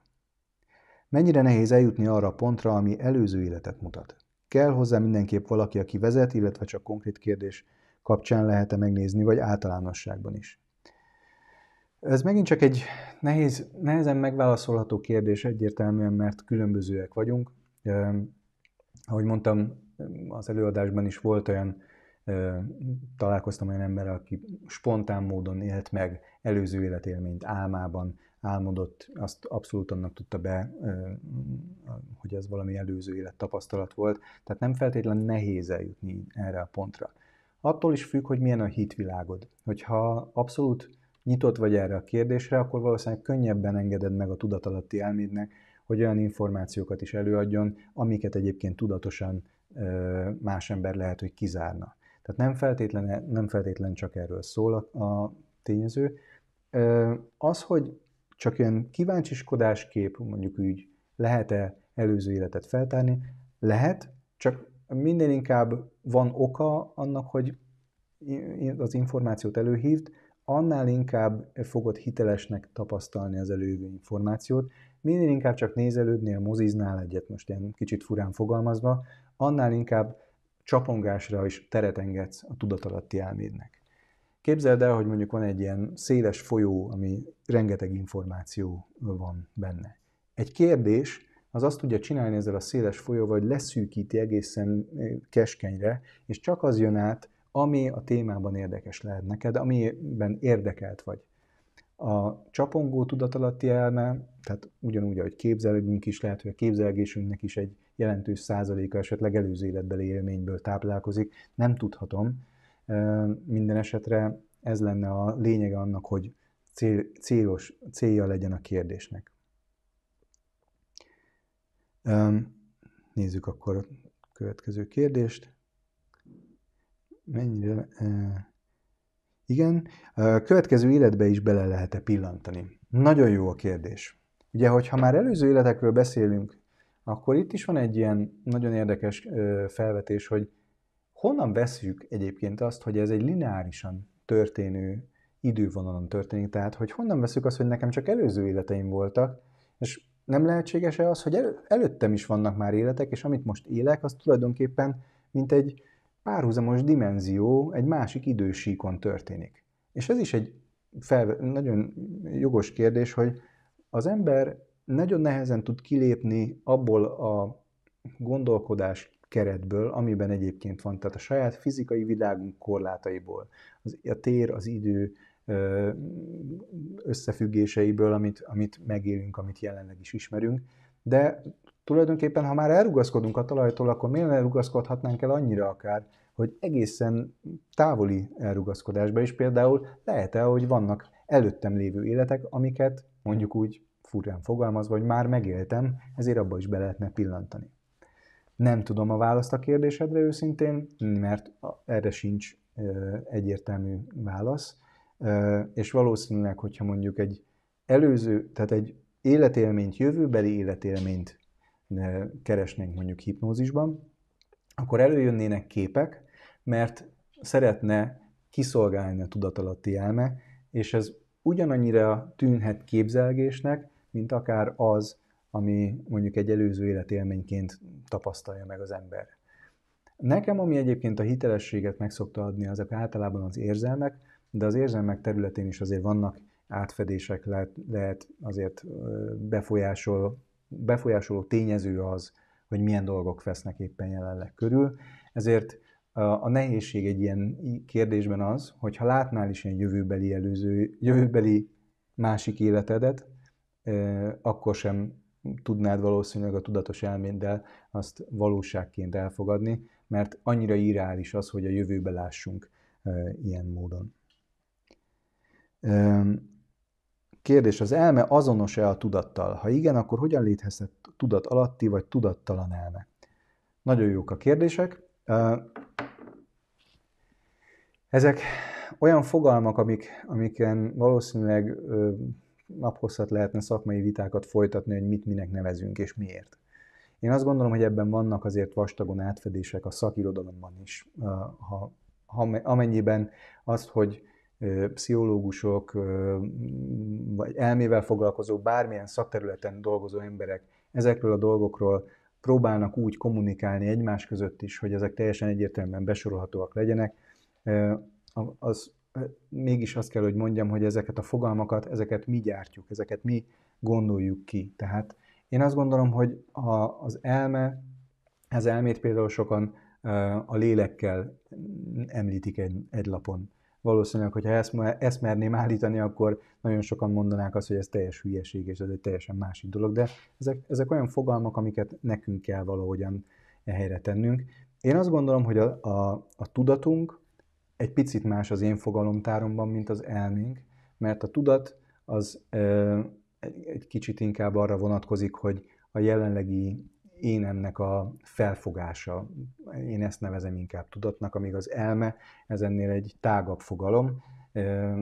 Mennyire nehéz eljutni arra a pontra, ami előző életet mutat. Kell hozzá mindenképp valaki, aki vezet, illetve csak konkrét kérdés kapcsán lehet-e megnézni, vagy általánosságban is. Ez megint csak egy nehéz, nehezen megválaszolható kérdés egyértelműen, mert különbözőek vagyunk. Eh, ahogy mondtam, az előadásban is volt olyan, eh, találkoztam olyan emberrel, aki spontán módon élt meg előző életélményt álmában, álmodott, azt abszolút annak tudta be, hogy ez valami előző élet tapasztalat volt. Tehát nem feltétlenül nehéz eljutni erre a pontra. Attól is függ, hogy milyen a hitvilágod. Hogyha abszolút nyitott vagy erre a kérdésre, akkor valószínűleg könnyebben engeded meg a tudatalatti elmédnek, hogy olyan információkat is előadjon, amiket egyébként tudatosan más ember lehet, hogy kizárna. Tehát nem feltétlen, nem feltétlen csak erről szól a, a tényező. Az, hogy csak ilyen kíváncsiskodás kép, mondjuk úgy lehet-e előző életet feltárni? Lehet, csak minden inkább van oka annak, hogy az információt előhívt, annál inkább fogod hitelesnek tapasztalni az előző információt, minél inkább csak nézelődnél, moziznál egyet, most ilyen kicsit furán fogalmazva, annál inkább csapongásra is teret engedsz a tudatalatti elmédnek. Képzeld el, hogy mondjuk van egy ilyen széles folyó, ami rengeteg információ van benne. Egy kérdés az azt tudja csinálni ezzel a széles folyóval, hogy leszűkíti egészen keskenyre, és csak az jön át, ami a témában érdekes lehet neked, amiben érdekelt vagy. A csapongó tudatalatti elme, tehát ugyanúgy, ahogy képzelünk is, lehet, hogy a képzelgésünknek is egy jelentős százaléka esetleg előző életbeli élményből táplálkozik, nem tudhatom, minden esetre ez lenne a lényege annak, hogy cél, célos, célja legyen a kérdésnek. Nézzük akkor a következő kérdést. Mennyire... Igen, a következő életbe is bele lehet-e pillantani? Nagyon jó a kérdés. Ugye, hogyha már előző életekről beszélünk, akkor itt is van egy ilyen nagyon érdekes felvetés, hogy honnan veszük egyébként azt, hogy ez egy lineárisan történő idővonalon történik? Tehát, hogy honnan veszük azt, hogy nekem csak előző életeim voltak, és nem lehetséges-e az, hogy előttem is vannak már életek, és amit most élek, az tulajdonképpen mint egy párhuzamos dimenzió egy másik idősíkon történik. És ez is egy fel, nagyon jogos kérdés, hogy az ember nagyon nehezen tud kilépni abból a gondolkodás keretből, amiben egyébként van, tehát a saját fizikai világunk korlátaiból, az, a tér, az idő összefüggéseiből, amit, amit megélünk, amit jelenleg is ismerünk, de tulajdonképpen, ha már elrugaszkodunk a talajtól, akkor miért elrugaszkodhatnánk el annyira akár, hogy egészen távoli elrugaszkodásba is például lehet-e, hogy vannak előttem lévő életek, amiket mondjuk úgy furán fogalmazva, hogy már megéltem, ezért abba is be lehetne pillantani. Nem tudom a választ a kérdésedre őszintén, mert erre sincs egyértelmű válasz. És valószínűleg, hogyha mondjuk egy előző, tehát egy életélményt, jövőbeli életélményt keresnénk mondjuk hipnózisban, akkor előjönnének képek, mert szeretne kiszolgálni a tudatalatti elme, és ez ugyanannyira tűnhet képzelgésnek, mint akár az, ami mondjuk egy előző életélményként tapasztalja meg az ember. Nekem, ami egyébként a hitelességet meg szokta adni, azok általában az érzelmek, de az érzelmek területén is azért vannak átfedések, lehet, lehet azért befolyásol, befolyásoló tényező az, hogy milyen dolgok vesznek éppen jelenleg körül. Ezért a nehézség egy ilyen kérdésben az, hogy ha látnál is ilyen jövőbeli előző, jövőbeli másik életedet, akkor sem tudnád valószínűleg a tudatos elméddel azt valóságként elfogadni, mert annyira irreális az, hogy a jövőbe lássunk ilyen módon. Kérdés, az elme azonos-e a tudattal? Ha igen, akkor hogyan létezhet tudat alatti vagy tudattalan elme? Nagyon jók a kérdések. Ezek olyan fogalmak, amik, amiken valószínűleg naphosszat lehetne szakmai vitákat folytatni, hogy mit minek nevezünk és miért. Én azt gondolom, hogy ebben vannak azért vastagon átfedések a szakirodalomban is, ha, ha, amennyiben azt, hogy pszichológusok, vagy elmével foglalkozó, bármilyen szakterületen dolgozó emberek ezekről a dolgokról próbálnak úgy kommunikálni egymás között is, hogy ezek teljesen egyértelműen besorolhatóak legyenek, az mégis azt kell, hogy mondjam, hogy ezeket a fogalmakat, ezeket mi gyártjuk, ezeket mi gondoljuk ki. Tehát én azt gondolom, hogy a, az elme, az elmét például sokan a lélekkel említik egy, egy lapon. Valószínűleg, hogyha ezt, ezt merném állítani, akkor nagyon sokan mondanák azt, hogy ez teljes hülyeség, és ez egy teljesen másik dolog, de ezek, ezek olyan fogalmak, amiket nekünk kell valahogyan e helyre tennünk. Én azt gondolom, hogy a, a, a tudatunk egy picit más az én fogalomtáromban, mint az elménk, mert a tudat az egy kicsit inkább arra vonatkozik, hogy a jelenlegi énemnek a felfogása. Én ezt nevezem inkább tudatnak, amíg az elme, ez ennél egy tágabb fogalom,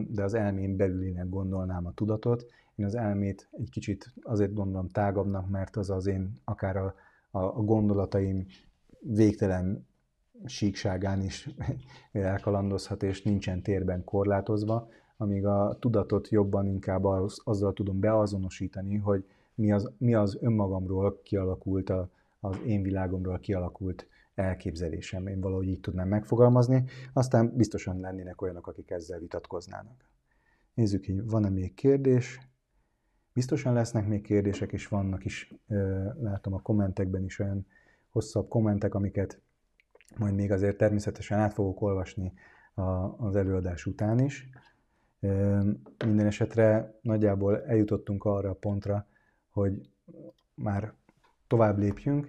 de az elmén belülinek gondolnám a tudatot. Én az elmét egy kicsit azért gondolom tágabbnak, mert az az én akár a, a gondolataim végtelen síkságán is elkalandozhat, és nincsen térben korlátozva, amíg a tudatot jobban inkább az, azzal tudom beazonosítani, hogy mi az, mi az önmagamról kialakult, a, az én világomról kialakult elképzelésem. Én valahogy így tudnám megfogalmazni, aztán biztosan lennének olyanok, akik ezzel vitatkoznának. Nézzük, hogy van-e még kérdés. Biztosan lesznek még kérdések, és vannak is, látom a kommentekben is olyan hosszabb kommentek, amiket majd még azért természetesen át fogok olvasni a, az előadás után is. Minden esetre nagyjából eljutottunk arra a pontra, hogy már tovább lépjünk.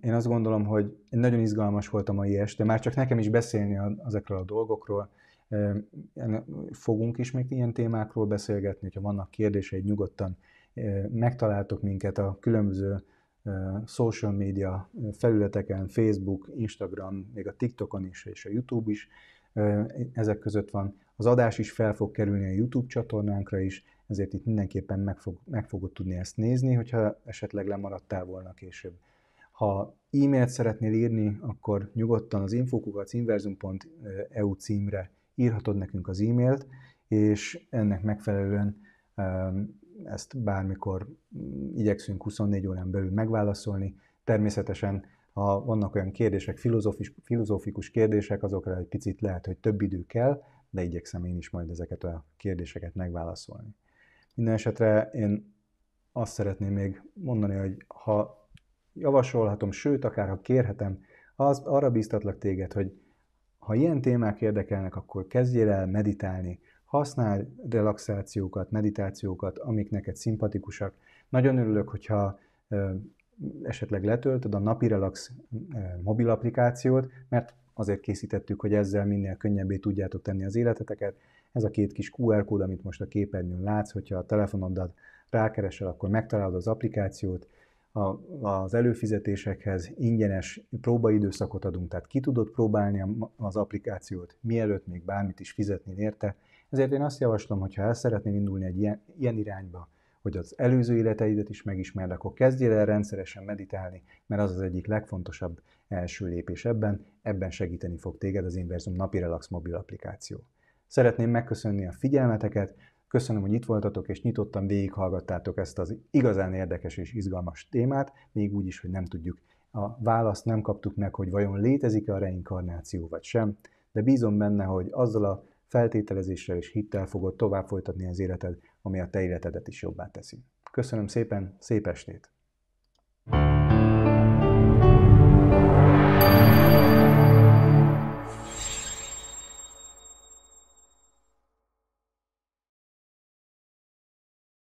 Én azt gondolom, hogy nagyon izgalmas volt a mai este, már csak nekem is beszélni ezekről a dolgokról. Fogunk is még ilyen témákról beszélgetni, hogyha vannak kérdéseid, nyugodtan megtaláltok minket a különböző social media felületeken, Facebook, Instagram, még a TikTokon is, és a YouTube is ezek között van. Az adás is fel fog kerülni a YouTube csatornánkra is, ezért itt mindenképpen meg, fog, meg fogod tudni ezt nézni, hogyha esetleg lemaradtál volna később. Ha e-mailt szeretnél írni, akkor nyugodtan az infokukacinverzum.eu címre írhatod nekünk az e-mailt, és ennek megfelelően ezt bármikor mm, igyekszünk 24 órán belül megválaszolni. Természetesen, ha vannak olyan kérdések, filozófikus kérdések, azokra egy picit lehet, hogy több idő kell, de igyekszem én is majd ezeket a kérdéseket megválaszolni. Minden esetre én azt szeretném még mondani, hogy ha javasolhatom, sőt, akár ha kérhetem, az, arra bíztatlak téged, hogy ha ilyen témák érdekelnek, akkor kezdjél el meditálni, használj relaxációkat, meditációkat, amik neked szimpatikusak. Nagyon örülök, hogyha esetleg letöltöd a Napi Relax mobil applikációt, mert azért készítettük, hogy ezzel minél könnyebbé tudjátok tenni az életeteket. Ez a két kis QR kód, amit most a képernyőn látsz, hogyha a telefonoddal rákeresel, akkor megtalálod az applikációt, a, az előfizetésekhez ingyenes próbaidőszakot adunk, tehát ki tudod próbálni az applikációt, mielőtt még bármit is fizetnél érte, ezért én azt javaslom, hogy ha el szeretnél indulni egy ilyen, ilyen irányba, hogy az előző életeidet is megismerd, akkor kezdjél el rendszeresen meditálni, mert az az egyik legfontosabb első lépés ebben, ebben segíteni fog téged az Inverzum napi relax mobil applikáció. Szeretném megköszönni a figyelmeteket, köszönöm, hogy itt voltatok, és nyitottan végighallgattátok ezt az igazán érdekes és izgalmas témát, még úgy is, hogy nem tudjuk a választ nem kaptuk meg, hogy vajon létezik-e a reinkarnáció vagy sem, de bízom benne, hogy azzal a feltételezéssel és hittel fogod tovább folytatni az életed, ami a te életedet is jobbá teszi. Köszönöm szépen, szép estét! thank you